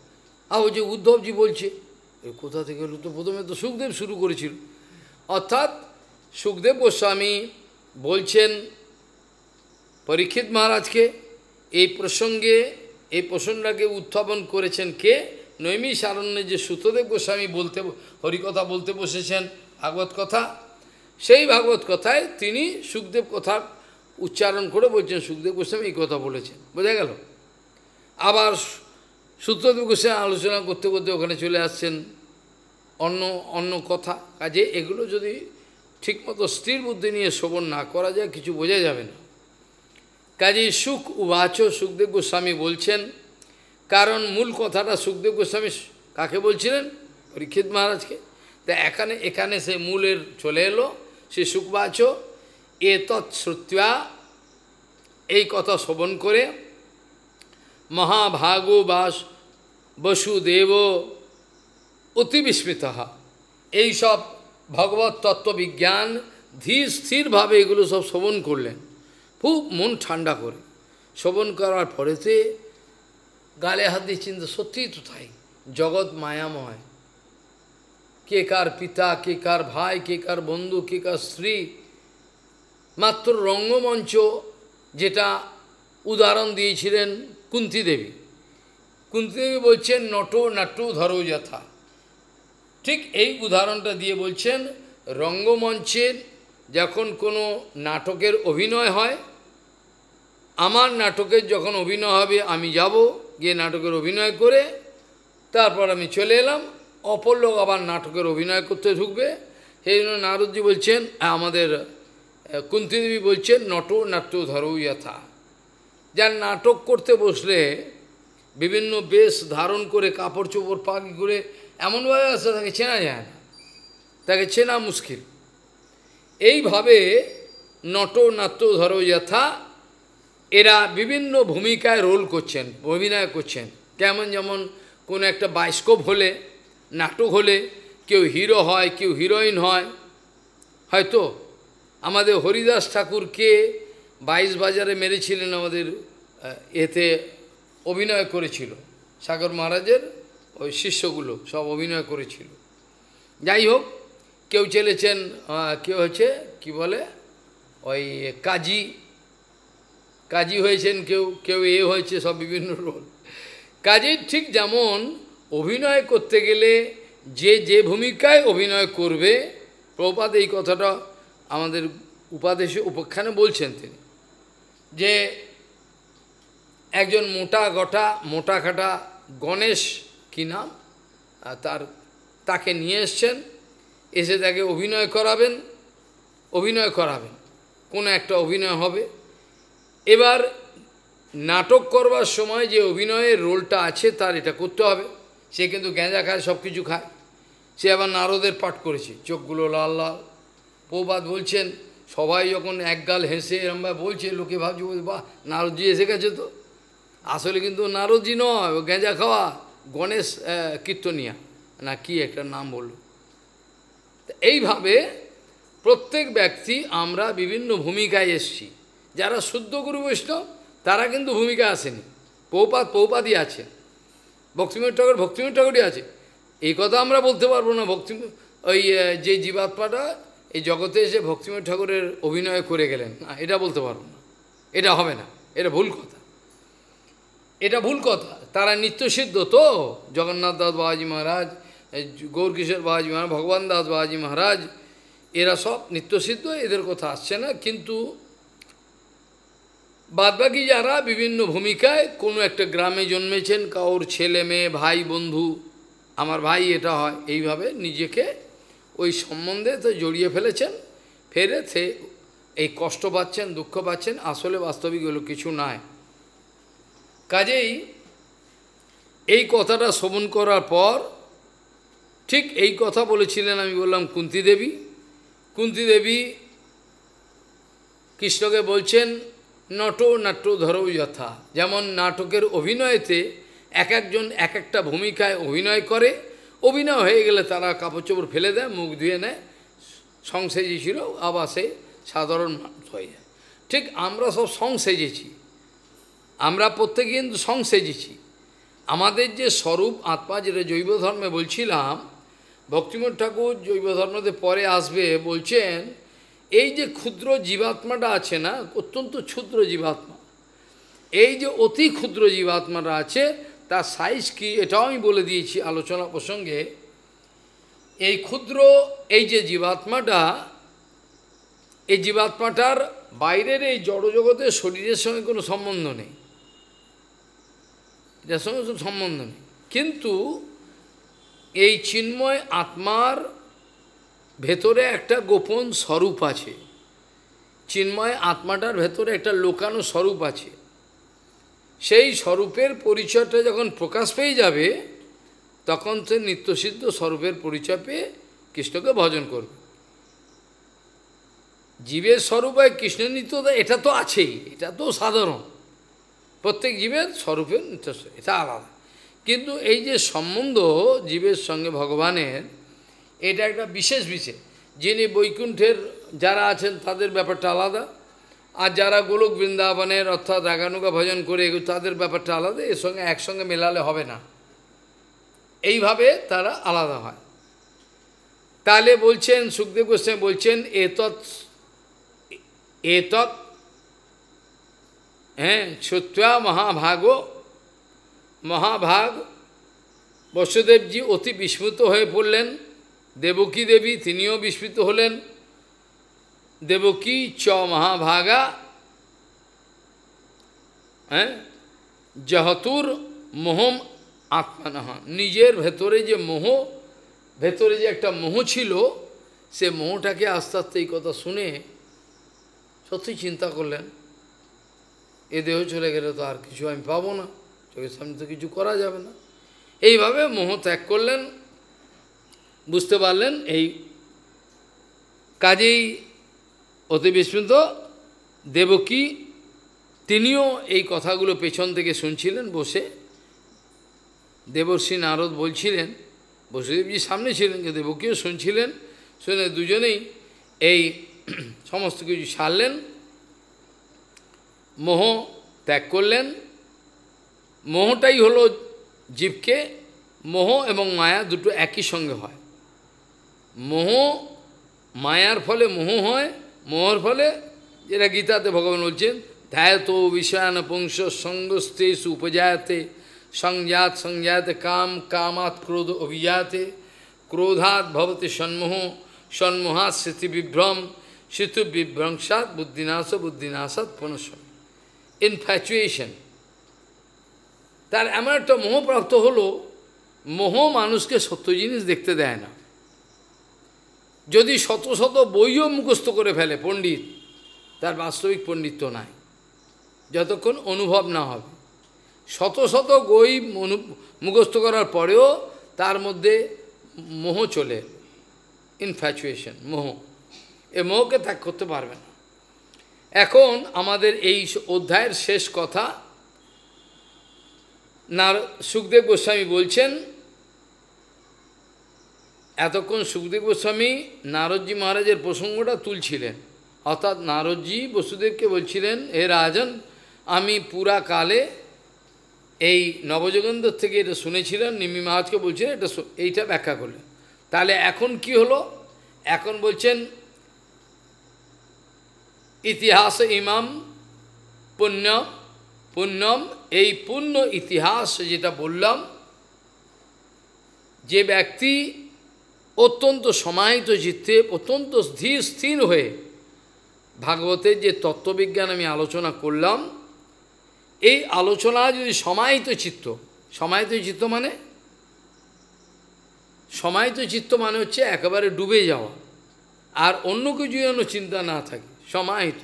আর ওই যে উদ্ধবজি বলছে কোথা থেকে এলো তো প্রথমে তো সুখদেব শুরু করেছিল অর্থাৎ সুখদেব গোস্বামী বলছেন পরীক্ষিত মহারাজকে এই প্রসঙ্গে এই প্রসঙ্গটাকে উত্থাপন করেছেন কে নৈমিষ আরণ্যে যে সুতদেব গোস্বামী বলতে হরিকথা বলতে বসেছেন ভাগবত কথা সেই ভাগবত কথায় তিনি সুখদেব কথা উচ্চারণ করে বলছেন সুখদেব গোস্বামী এই কথা বলেছেন বোঝা গেল আবার সূত্রদেব গোস্বামী আলোচনা করতে করতে ওখানে চলে আসছেন অন্য অন্য কথা কাজে এগুলো যদি ঠিকমতো স্থির বুদ্ধি নিয়ে শ্রবণ না করা যায় কিছু বোঝা যাবে না কাজেই সুখ উবাচ সুখদেব গোস্বামী বলছেন কারণ মূল কথাটা সুখদেব গোস্বামী কাকে বলছিলেন পরীক্ষিত মহারাজকে তা এখানে এখানে সে মূলের চলে এলো সে সুখবাচ এ তৎশ্রুত্যা এই কথা শ্রবণ করে মহাভাগ বাস বসুদেব অতি বিস্মিত এইসব ভগবত তত্ত্ববিজ্ঞান ধীর স্থিরভাবে এগুলো সব শ্রবণ করলেন খুব মন ঠান্ডা করে শ্রবণ করার পরেতে গালে হাত দিয়ে চিন্তা সত্যিই তো তাই জগৎ মায়াময় কে কার পিতা কে কার ভাই কে কার বন্ধু কে কার স্ত্রী মাত্র রঙ্গমঞ্চ যেটা উদাহরণ দিয়েছিলেন কুন্তি দেবী কুন্তি দেবী বলছেন নট নাট্য ধরো যথা ঠিক এই উদাহরণটা দিয়ে বলছেন রঙ্গমঞ্চের যখন কোনো নাটকের অভিনয় হয় আমার নাটকের যখন অভিনয় হবে আমি যাব গিয়ে নাটকের অভিনয় করে তারপর আমি চলে এলাম অপর লোক আবার নাটকের অভিনয় করতে ঢুকবে সেই জন্য নারদজি বলছেন আমাদের কুন্তিদেবী বলছেন নট নাট্য ধরো ইয়থা যার নাটক করতে বসলে বিভিন্ন বেশ ধারণ করে কাপড় চোপড় পাকি করে এমনভাবে আসতে তাকে চেনা যায় না তাকে চেনা মুশকিল এইভাবে নট নাট্য ধরো যথা এরা বিভিন্ন ভূমিকায় রোল করছেন অভিনয় করছেন কেমন যেমন কোনো একটা বাইস্কোপ হলে নাটক হলে কেউ হিরো হয় কেউ হিরোইন হয় হয়তো আমাদের হরিদাস ঠাকুরকে বাইশ বাজারে মেরেছিলেন আমাদের এতে অভিনয় করেছিল সাগর মহারাজের ওই শিষ্যগুলো সব অভিনয় করেছিল যাই হোক কেউ চেলেছেন কেউ হচ্ছে কি বলে ওই কাজী কাজী হয়েছেন কেউ কেউ এ হয়েছে সব বিভিন্ন রোল কাজী ঠিক যেমন অভিনয় করতে গেলে যে যে ভূমিকায় অভিনয় করবে প্রপাত এই কথাটা আমাদের উপাদেশে উপাখ্যানে বলছেন তিনি যে একজন মোটা গটা মোটা খাটা গণেশ কি নাম তার তাকে নিয়ে এসছেন এসে তাকে অভিনয় করাবেন অভিনয় করাবেন কোনো একটা অভিনয় হবে এবার নাটক করবার সময় যে অভিনয়ের রোলটা আছে তার এটা করতে হবে সে কিন্তু গেঁজা খায় সব কিছু খায় সে আবার নারদের পাঠ করেছে চোখগুলো লাল লাল প্রবাদ বলছেন সবাই যখন একগাল হেসে এরমভাবে বলছে লোকে ভাবছে বাহ নারদজি এসে গেছে তো আসলে কিন্তু নারদজি নয় ও গেঁজা খাওয়া গণেশ কীর্তনিয়া না কি একটা নাম বলল এইভাবে প্রত্যেক ব্যক্তি আমরা বিভিন্ন ভূমিকায় এসছি যারা শুদ্ধ গুরু বৈষ্ণব তারা কিন্তু ভূমিকা আসেনি পৌপাত পৌপাতই আছে ভক্তিমীর ঠাকুর ভক্তিমীর ঠাকুরই আছে এই কথা আমরা বলতে পারবো না ভক্তিম ওই যে জীবাত্মাটা এই জগতে এসে ভক্তিমীর ঠাকুরের অভিনয় করে গেলেন না এটা বলতে পারবো না এটা হবে না এটা ভুল কথা এটা ভুল কথা তারা নিত্যসিদ্ধ তো জগন্নাথ দাস বাবাজি মহারাজ গৌরকিশোর বাবাজি মহারাজ ভগবান দাস বাবাজি মহারাজ এরা সব নিত্যসিদ্ধ এদের কথা আসছে না কিন্তু বাদবাকি যারা বিভিন্ন ভূমিকায় কোনো একটা গ্রামে জন্মেছেন কাউর ছেলে মেয়ে ভাই বন্ধু আমার ভাই এটা হয় এইভাবে নিজেকে ওই সম্বন্ধে তো জড়িয়ে ফেলেছেন ফেরে সে এই কষ্ট পাচ্ছেন দুঃখ পাচ্ছেন আসলে বাস্তবিক হলো কিছু নাই কাজেই এই কথাটা শ্রবণ করার পর ঠিক এই কথা বলেছিলেন আমি বললাম কুন্তি দেবী কুন্তি দেবী কৃষ্ণকে বলছেন নট নাট্য ধরো যথা যেমন নাটকের অভিনয়েতে এক একজন এক একটা ভূমিকায় অভিনয় করে অভিনয় হয়ে গেলে তারা কাপড় চোপড় ফেলে দেয় মুখ ধুয়ে নেয় সংসেজেছিল আবার সে সাধারণ মানুষ হয়ে যায় ঠিক আমরা সব সংসেজেছি আমরা প্রত্যেকে কিন্তু সংসেজেছি আমাদের যে স্বরূপ আত্মা যেটা জৈব ধর্মে বলছিলাম ভক্তিমোহন ঠাকুর জৈব ধর্মতে পরে আসবে বলছেন এই যে ক্ষুদ্র জীবাত্মাটা আছে না অত্যন্ত ক্ষুদ্র জীবাত্মা এই যে অতি ক্ষুদ্র জীবাত্মাটা আছে তার সাইজ কি এটাও আমি বলে দিয়েছি আলোচনা প্রসঙ্গে এই ক্ষুদ্র এই যে জীবাত্মাটা এই জীবাত্মাটার বাইরের এই জড়জগতের শরীরের সঙ্গে কোনো সম্বন্ধ নেই এটার সঙ্গে সম্বন্ধ নেই কিন্তু এই চিন্ময় আত্মার ভেতরে একটা গোপন স্বরূপ আছে চিন্ময় আত্মাটার ভেতরে একটা লোকানো স্বরূপ আছে সেই স্বরূপের পরিচয়টা যখন প্রকাশ পেয়ে যাবে তখন সে নিত্যসিদ্ধ স্বরূপের পরিচয় পেয়ে কৃষ্ণকে ভজন করবে জীবের স্বরূপ হয় কৃষ্ণের নিত্য এটা তো আছেই এটা তো সাধারণ প্রত্যেক জীবের স্বরূপের নিত্য এটা আলাদা কিন্তু এই যে সম্বন্ধ জীবের সঙ্গে ভগবানের এটা একটা বিশেষ বিষয় যিনি বৈকুণ্ঠের যারা আছেন তাদের ব্যাপারটা আলাদা আর যারা গোলক বৃন্দাবনের অর্থাৎ রাগানুগা ভজন করে তাদের ব্যাপারটা আলাদা এর সঙ্গে একসঙ্গে মেলালে হবে না এইভাবে তারা আলাদা হয় তাহলে বলছেন সুখদেব গোস্বামী বলছেন এতৎ এতৎ হ্যাঁ সত্যা মহাভাগ মহাভাগ বসুদেবজি অতি বিস্মৃত হয়ে পড়লেন দেবকী দেবী তিনিও বিস্মৃত হলেন দেবকী চ মহাভাগা হ্যাঁ যহতুর মোহম আত্মানহ নিজের ভেতরে যে মোহ ভেতরে যে একটা মোহ ছিল সে মোহটাকে আস্তে আস্তে এই কথা শুনে সত্যি চিন্তা করলেন এ দেহ চলে গেলে তো আর কিছু আমি পাবো না চোখের সামনে তো কিছু করা যাবে না এইভাবে মোহ ত্যাগ করলেন বুঝতে পারলেন এই কাজেই অতি বিস্মিত দেবকী তিনিও এই কথাগুলো পেছন থেকে শুনছিলেন বসে দেবর্ষী নারদ বলছিলেন বসুদেবজি সামনে ছিলেন যে দেবকীও শুনছিলেন শুনে দুজনেই এই সমস্ত কিছু সারলেন মোহ ত্যাগ করলেন মোহটাই হলো জীবকে মোহ এবং মায়া দুটো একই সঙ্গে হয় মোহ মায়ার ফলে মোহ হয় মোহর ফলে যেটা গীতাতে ভগবান বলছেন ধ্যায়ত বিষয়ান পুংস সঙ্গস্থে উপজাতে সংজাত সংজাত কাম কামাত ক্রোধ অভিজাতে ক্রোধাত ভবতে সন্মোহ সন্মোহাত স্মৃতিবিভ্রম স্মৃতি বিভ্রংসাত বুদ্ধিনাশ বুদ্ধিনাশাত পুনঃ ইনফ্যাচুয়েশন তার এমন একটা মোহপ্রাপ্ত হলো মোহ মানুষকে সত্য জিনিস দেখতে দেয় না যদি শত শত বইও মুখস্থ করে ফেলে পণ্ডিত তার বাস্তবিক পণ্ডিত্য নাই যতক্ষণ অনুভব না হবে শত শত বই মুখস্থ করার পরেও তার মধ্যে মোহ চলে ইনফ্যাচুয়েশন মোহ এ মোহকে ত্যাগ করতে পারবে না এখন আমাদের এই অধ্যায়ের শেষ কথা নার সুখদেব গোস্বামী বলছেন এতক্ষণ সুখদেব গোস্বামী নারদজি মহারাজের প্রসঙ্গটা তুলছিলেন অর্থাৎ নারদজি বসুদেবকে বলছিলেন হে রাজন আমি পুরা কালে এই নবযোগেন্দ্র থেকে এটা শুনেছিলেন নিমি মহারাজকে বলছিলেন এটা এইটা ব্যাখ্যা করলেন তাহলে এখন কি হলো এখন বলছেন ইতিহাস ইমাম পুণ্য পুণ্যম এই পুণ্য ইতিহাস যেটা বললাম যে ব্যক্তি অত্যন্ত সমাহিত চিত্তে অত্যন্ত স্থির স্থির হয়ে ভাগবতের যে তত্ত্ববিজ্ঞান আমি আলোচনা করলাম এই আলোচনা যদি সমাহিত চিত্ত সমাহিত চিত্ত মানে সমাহিত চিত্ত মানে হচ্ছে একেবারে ডুবে যাওয়া আর অন্য কিছু যেন চিন্তা না থাকে সমাহিত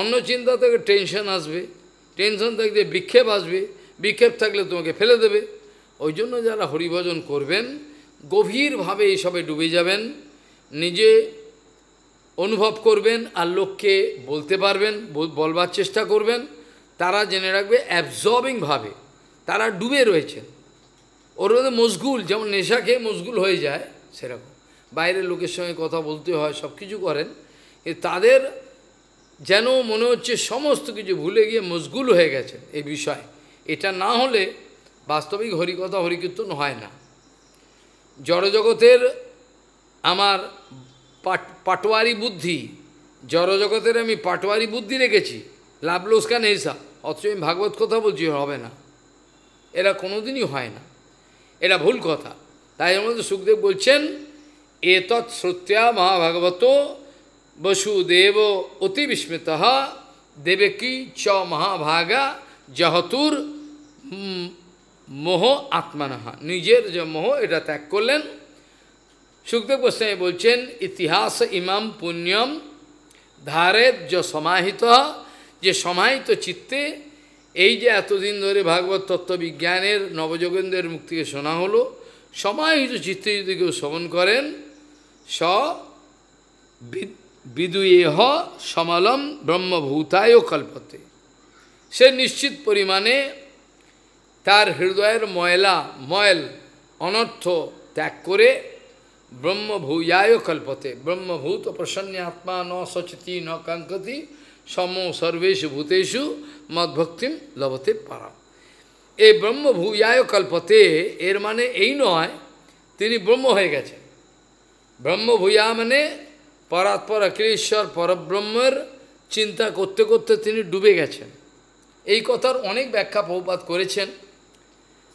অন্য চিন্তা থেকে টেনশন আসবে টেনশন থাকলে বিক্ষেপ আসবে বিক্ষেপ থাকলে তোমাকে ফেলে দেবে ওই জন্য যারা হরিভজন করবেন গভীরভাবে এসবে ডুবে যাবেন নিজে অনুভব করবেন আর লোককে বলতে পারবেন বলবার চেষ্টা করবেন তারা জেনে রাখবে অ্যাবজর্বিংভাবে তারা ডুবে রয়েছেন ওর মধ্যে মশগুল যেমন নেশা খেয়ে মশগুল হয়ে যায় সেরকম বাইরের লোকের সঙ্গে কথা বলতে হয় সব কিছু করেন তাদের যেন মনে হচ্ছে সমস্ত কিছু ভুলে গিয়ে মশগুল হয়ে গেছে এই বিষয় এটা না হলে বাস্তবিক হরিকথা হরিকীর্তন হয় না জড়জগতের আমার পাট পাটোয়ারি বুদ্ধি জড়জগতের আমি পাটোয়ারি বুদ্ধি রেখেছি লাভ লোসকান এইসা অথচ আমি ভাগবত কথা বলছি হবে না এরা কোনোদিনই হয় না এটা ভুল কথা তাই আমাদের সুখদেব বলছেন তৎ শ্রুত্যা মহাভাগবত বসুদেব অতি বিস্মিত কি চ মহাভাগা জহতুর মোহ আত্মানাহা নিজের যে মোহ এটা ত্যাগ করলেন সুখদেব গোস্বাই বলছেন ইতিহাস ইমাম পুণ্যম ধারের যে সমাহিত যে সমাহিত চিত্তে এই যে এতদিন ধরে ভাগবত তত্ত্ববিজ্ঞানের নবযোগেন্দ্রের মুক্তিকে শোনা হলো সমাহিত চিত্তে যদি কেউ শ্রবণ করেন স বিদুয়েহ সমালম ব্রহ্মভূতায় কল্পতে সে নিশ্চিত পরিমাণে তার হৃদয়ের ময়লা ময়ল অনর্থ ত্যাগ করে ব্রহ্মভূয়ায় কল্পতে ব্রহ্মভূত প্রসন্ন আত্মা ন সচেতি ন কাঙ্কতি সম সর্বেশ ভূতেষু মদভক্তিম লভতে পারাম এই ব্রহ্মভূয়ায় কল্পতে এর মানে এই নয় তিনি ব্রহ্ম হয়ে গেছেন ব্রহ্মভূয়া মানে পরাৎপর অখিলেশ্বর পরব্রহ্মের চিন্তা করতে করতে তিনি ডুবে গেছেন এই কথার অনেক ব্যাখ্যা প্রপাত করেছেন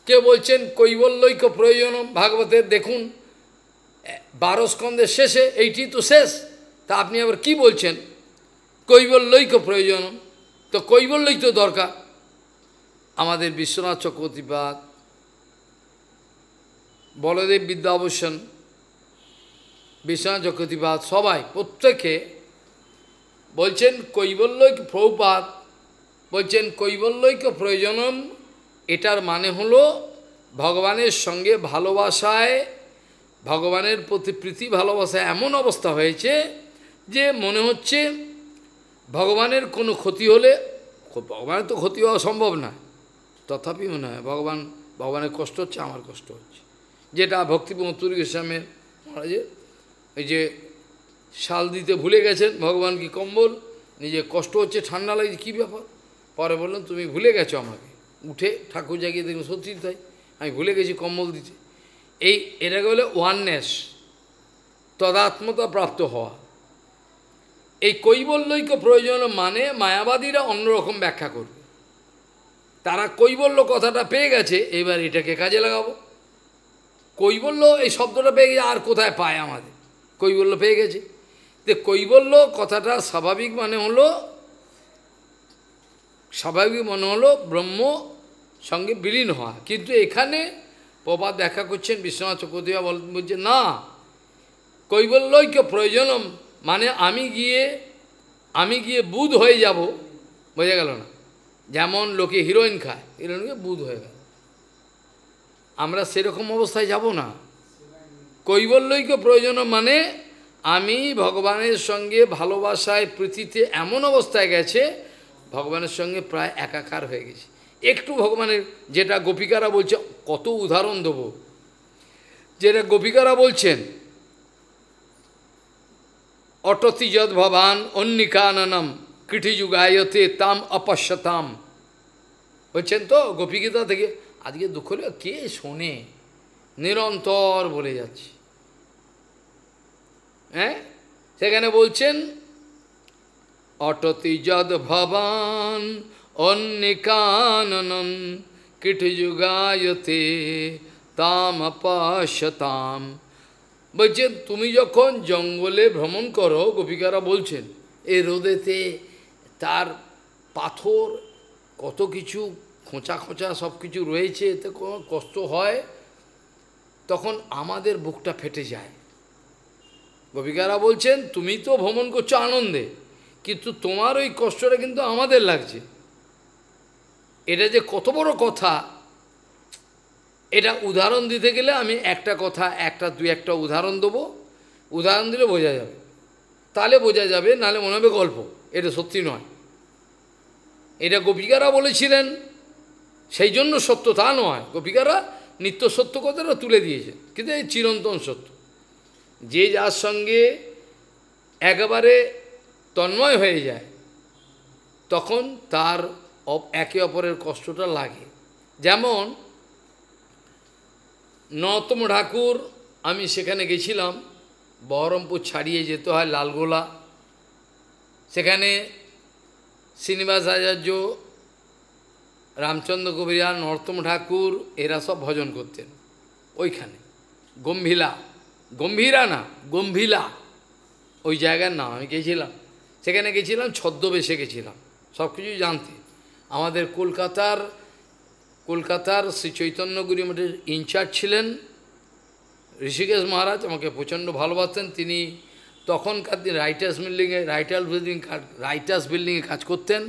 কে বলছেন কৈবল্যৈক প্রয়োজন ভাগবতের দেখুন বারো স্কন্ধের শেষে এইটি তো শেষ তা আপনি আবার কি বলছেন কৈবল্যৈক প্রয়োজন তো কৈবল্যই তো দরকার আমাদের বিশ্বনাথ চক্রতিপাত বলদেব বিদ্যাভূষণ বিশ্বনাথ চক্রতিপাত সবাই প্রত্যেকে বলছেন কৈবল্যৈক প্রভুপাত বলছেন কৈবল্যৈক প্রয়োজনম এটার মানে হলো ভগবানের সঙ্গে ভালোবাসায় ভগবানের প্রতি প্রীতি ভালোবাসা এমন অবস্থা হয়েছে যে মনে হচ্ছে ভগবানের কোনো ক্ষতি হলে ভগবানের তো ক্ষতি হওয়া সম্ভব না তথাপি মনে হয় ভগবান ভগবানের কষ্ট হচ্ছে আমার কষ্ট হচ্ছে যেটা ভক্তিপ্রমতুর গোস্বামের মহারাজের এই যে শাল দিতে ভুলে গেছেন ভগবান কি কম্বল নিজে কষ্ট হচ্ছে ঠান্ডা লাগছে কী ব্যাপার পরে বললেন তুমি ভুলে গেছো আমাকে উঠে ঠাকুর জাগিয়ে দেখুন সত্যি তাই আমি ভুলে গেছি কম্বল দিতে এই এটাকে বলে ওয়াননেস তদাত্মতা প্রাপ্ত হওয়া এই কৈবল্যৈক্য প্রয়োজন মানে মায়াবাদীরা অন্যরকম ব্যাখ্যা করবে তারা কৈবল্য কথাটা পেয়ে গেছে এবার এটাকে কাজে লাগাবো কৈবল্য এই শব্দটা পেয়ে গেছে আর কোথায় পায় আমাদের কৈবল্য পেয়ে গেছে তো কৈবল্য কথাটা স্বাভাবিক মানে হলো স্বাভাবিক মনে হলো ব্রহ্ম সঙ্গে বিলীন হওয়া কিন্তু এখানে প্রবাদ দেখা করছেন বিশ্বনাথ চক্রদেবা বল বলছে না কৈবল্যৈক্য প্রয়োজনম মানে আমি গিয়ে আমি গিয়ে বুধ হয়ে যাব বোঝা গেল না যেমন লোকে হিরোইন খায় হিরোইনকে বুধ হয়ে গেল আমরা সেরকম অবস্থায় যাব না কৈবল্যৈক্য প্রয়োজন মানে আমি ভগবানের সঙ্গে ভালোবাসায় প্রীতিতে এমন অবস্থায় গেছে ভগবানের সঙ্গে প্রায় একাকার হয়ে গেছি একটু ভগবানের যেটা গোপিকারা বলছে কত উদাহরণ দেব যেটা গোপিকারা বলছেন অটতি যদ ভবান অন্নিকাননম কৃঠিযুগায়তে তাম অপশ্যতাম বলছেন তো গোপিকীতা থেকে আজকে দুঃখ কে শোনে নিরন্তর বলে যাচ্ছে হ্যাঁ সেখানে বলছেন অটতি যদ ভবান অন্নিকাননম কীটযুগায়তে তাম পাশতাম বলছেন তুমি যখন জঙ্গলে ভ্রমণ করো গোপিকারা বলছেন এ রোদেতে তার পাথর কত কিছু খোঁচা খোঁচা সব কিছু রয়েছে এতে কোনো কষ্ট হয় তখন আমাদের বুকটা ফেটে যায় গোপিকারা বলছেন তুমি তো ভ্রমণ করছো আনন্দে কিন্তু তোমার ওই কষ্টটা কিন্তু আমাদের লাগছে এটা যে কত বড় কথা এটা উদাহরণ দিতে গেলে আমি একটা কথা একটা দুই একটা উদাহরণ দেবো উদাহরণ দিলে বোঝা যাবে তাহলে বোঝা যাবে নালে মনে হবে গল্প এটা সত্যি নয় এটা গোপিকারা বলেছিলেন সেই জন্য সত্য তা নয় গোপিকারা নিত্য সত্য কথাটা তুলে দিয়েছেন কিন্তু এই চিরন্তন সত্য যে যার সঙ্গে একেবারে তন্ময় হয়ে যায় তখন তার একে অপরের কষ্টটা লাগে যেমন নতম ঠাকুর আমি সেখানে গেছিলাম বহরমপুর ছাড়িয়ে যেতে হয় লালগোলা সেখানে শ্রীনিবাস আচার্য রামচন্দ্র কবিরা নর্তম ঠাকুর এরা সব ভজন করতেন ওইখানে গম্ভীলা গম্ভীরা না গম্ভীলা ওই জায়গার নাম আমি গেছিলাম সেখানে গেছিলাম ছদ্মবেশে গেছিলাম সব কিছু জানতে আমাদের কলকাতার কলকাতার শ্রী চৈতন্যগুরি মঠের ইনচার্জ ছিলেন ঋষিকেশ মহারাজ আমাকে প্রচণ্ড ভালোবাসতেন তিনি তখনকার দিন রাইটার্স বিল্ডিংয়ে রাইটার্স বিল্ডিং রাইটার্স বিল্ডিংয়ে কাজ করতেন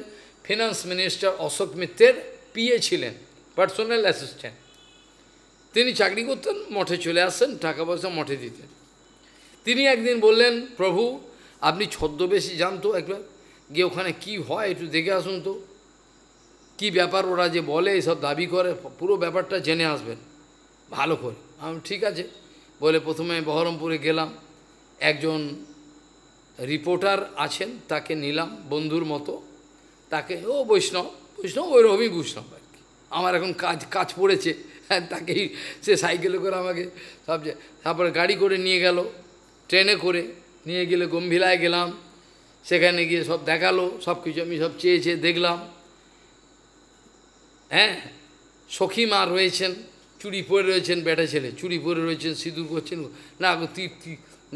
ফিনান্স মিনিস্টার অশোক মিত্রের পিএ ছিলেন পার্সোনাল অ্যাসিস্ট্যান্ট তিনি চাকরি করতেন মঠে চলে আসতেন টাকা পয়সা মঠে দিতেন তিনি একদিন বললেন প্রভু আপনি ছদ্মবেশী জানতো একবার গিয়ে ওখানে কি হয় একটু দেখে আসুন তো কি ব্যাপার ওরা যে বলে এসব দাবি করে পুরো ব্যাপারটা জেনে আসবেন ভালো করে আমি ঠিক আছে বলে প্রথমে বহরমপুরে গেলাম একজন রিপোর্টার আছেন তাকে নিলাম বন্ধুর মতো তাকে ও বৈষ্ণব বৈষ্ণব ওইরকমই বৈষ্ণব আর কি আমার এখন কাজ কাজ পড়েছে হ্যাঁ, তাকেই সে সাইকেলে করে আমাকে সব যে তারপরে গাড়ি করে নিয়ে গেল ট্রেনে করে নিয়ে গেলে গম্ভীরায় গেলাম সেখানে গিয়ে সব দেখালো সব কিছু আমি সব চেয়ে চেয়ে দেখলাম হ্যাঁ সখী মা রয়েছেন চুরি পরে রয়েছেন বেটা ছেলে চুরি পরে রয়েছেন সিঁদুর করছেন না টিপ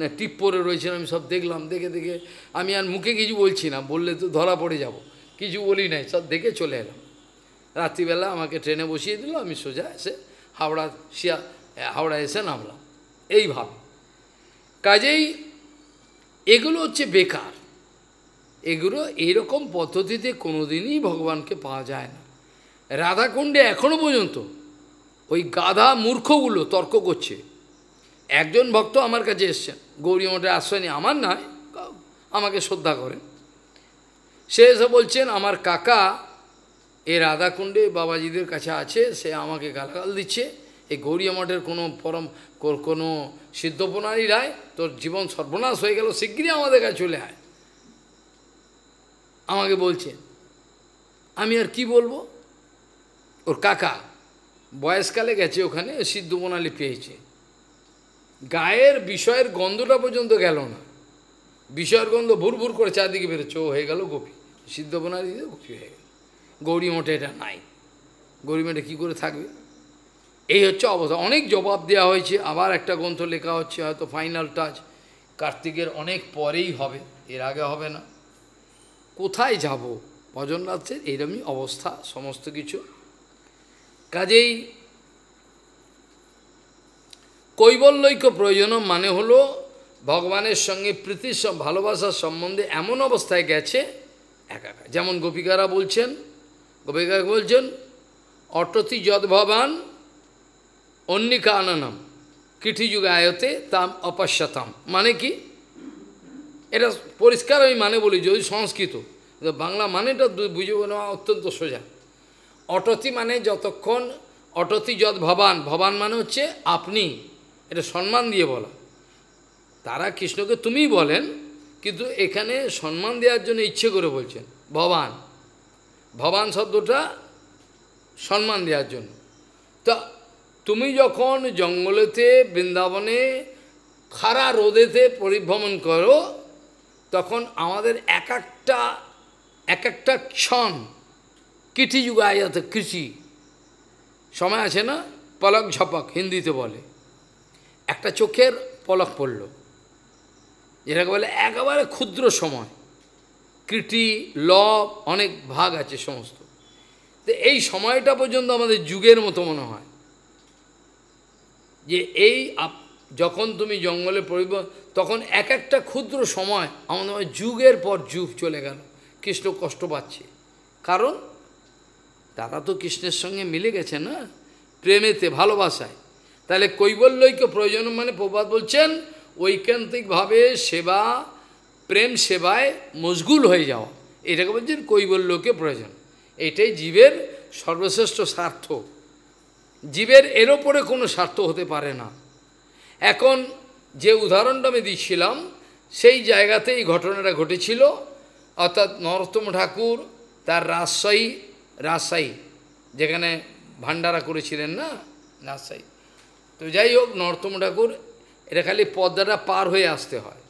না টিপ পরে রয়েছেন আমি সব দেখলাম দেখে দেখে আমি আর মুখে কিছু বলছি না বললে তো ধরা পড়ে যাব কিছু বলি নাই সব দেখে চলে এলাম রাত্রিবেলা আমাকে ট্রেনে বসিয়ে দিল আমি সোজা এসে হাওড়া শিয়া হাওড়া এসে নামলাম এইভাবে কাজেই এগুলো হচ্ছে বেকার এগুলো এইরকম পদ্ধতিতে কোনোদিনই ভগবানকে পাওয়া যায় না রাধাকুণ্ডে এখনও পর্যন্ত ওই গাধা মূর্খগুলো তর্ক করছে একজন ভক্ত আমার কাছে এসছেন গৌরী মঠে আশ্রয় নিয়ে আমার নয় আমাকে শ্রদ্ধা করেন সে এসে বলছেন আমার কাকা এ রাধাকুণ্ডে বাবাজিদের কাছে আছে সে আমাকে গালগাল দিচ্ছে এই গৌরী মঠের কোনো পরম কোনো সিদ্ধ প্রণালী রায় তোর জীবন সর্বনাশ হয়ে গেল শিগগিরই আমাদের কাছে চলে আয় আমাকে বলছেন আমি আর কি বলবো ওর কাকা বয়সকালে গেছে ওখানে সিদ্ধ মোনালি পেয়েছে গায়ের বিষয়ের গন্ধটা পর্যন্ত গেল না বিষয়ের গন্ধ ভুর ভুর করে চারদিকে বেরোচ্ছে ও হয়ে গেল গোপী সিদ্ধ বোনালি গোপী হয়ে গেল গৌরী মঠে এটা নাই গৌরী মঠে কী করে থাকবে এই হচ্ছে অবস্থা অনেক জবাব দেওয়া হয়েছে আবার একটা গ্রন্থ লেখা হচ্ছে হয়তো ফাইনাল টাচ কার্তিকের অনেক পরেই হবে এর আগে হবে না কোথায় যাব ভজন ভজননাথের এরমই অবস্থা সমস্ত কিছু কাজেই কৈবল্যৈক্য প্রয়োজন মানে হলো ভগবানের সঙ্গে প্রীতির ভালোবাসার সম্বন্ধে এমন অবস্থায় গেছে একা একা যেমন গোপিকারা বলছেন গোপিকারা বলছেন অটতি যদ ভবান অন্নিকা অন্নিকাননম কিঠিযুগ আয়তে তাম অপশ্যতাম মানে কি এটা পরিষ্কার আমি মানে বলি যদি সংস্কৃত বাংলা মানেটা বুঝে নেওয়া অত্যন্ত সোজা অটতি মানে যতক্ষণ অটতি যত ভবান ভবান মানে হচ্ছে আপনি এটা সম্মান দিয়ে বলা তারা কৃষ্ণকে তুমি বলেন কিন্তু এখানে সম্মান দেওয়ার জন্য ইচ্ছে করে বলছেন ভবান ভবান শব্দটা সম্মান দেওয়ার জন্য তা তুমি যখন জঙ্গলেতে বৃন্দাবনে খারা রোদেতে পরিভ্রমণ করো তখন আমাদের এক একটা এক একটা ক্ষণ কৃষি যাতে কৃষি সময় আছে না পলক ঝপক হিন্দিতে বলে একটা চোখের পলক পড়ল যেটাকে বলে একেবারে ক্ষুদ্র সময় কৃটি লব অনেক ভাগ আছে সমস্ত তো এই সময়টা পর্যন্ত আমাদের যুগের মতো মনে হয় যে এই যখন তুমি জঙ্গলে পড়িব তখন এক একটা ক্ষুদ্র সময় আমাদের যুগের পর যুগ চলে গেল কৃষ্ণ কষ্ট পাচ্ছে কারণ তারা তো কৃষ্ণের সঙ্গে মিলে গেছে না প্রেমেতে ভালোবাসায় তাহলে কৈবল্যকে প্রয়োজন মানে প্রবাদ বলছেন ঐকান্তিকভাবে সেবা প্রেম সেবায় মশগুল হয়ে যাওয়া এটাকে বলছেন কৈবল্যকে প্রয়োজন এটাই জীবের সর্বশ্রেষ্ঠ স্বার্থ জীবের এর ওপরে কোনো স্বার্থ হতে পারে না এখন যে উদাহরণটা আমি দিচ্ছিলাম সেই জায়গাতে এই ঘটনাটা ঘটেছিল অর্থাৎ নরোত্তম ঠাকুর তার রাজশাহী রাজশাহী যেখানে ভান্ডারা করেছিলেন না রাজশাহী তো যাই হোক নর্তম ঠাকুর এটা খালি পদ্মাটা পার হয়ে আসতে হয়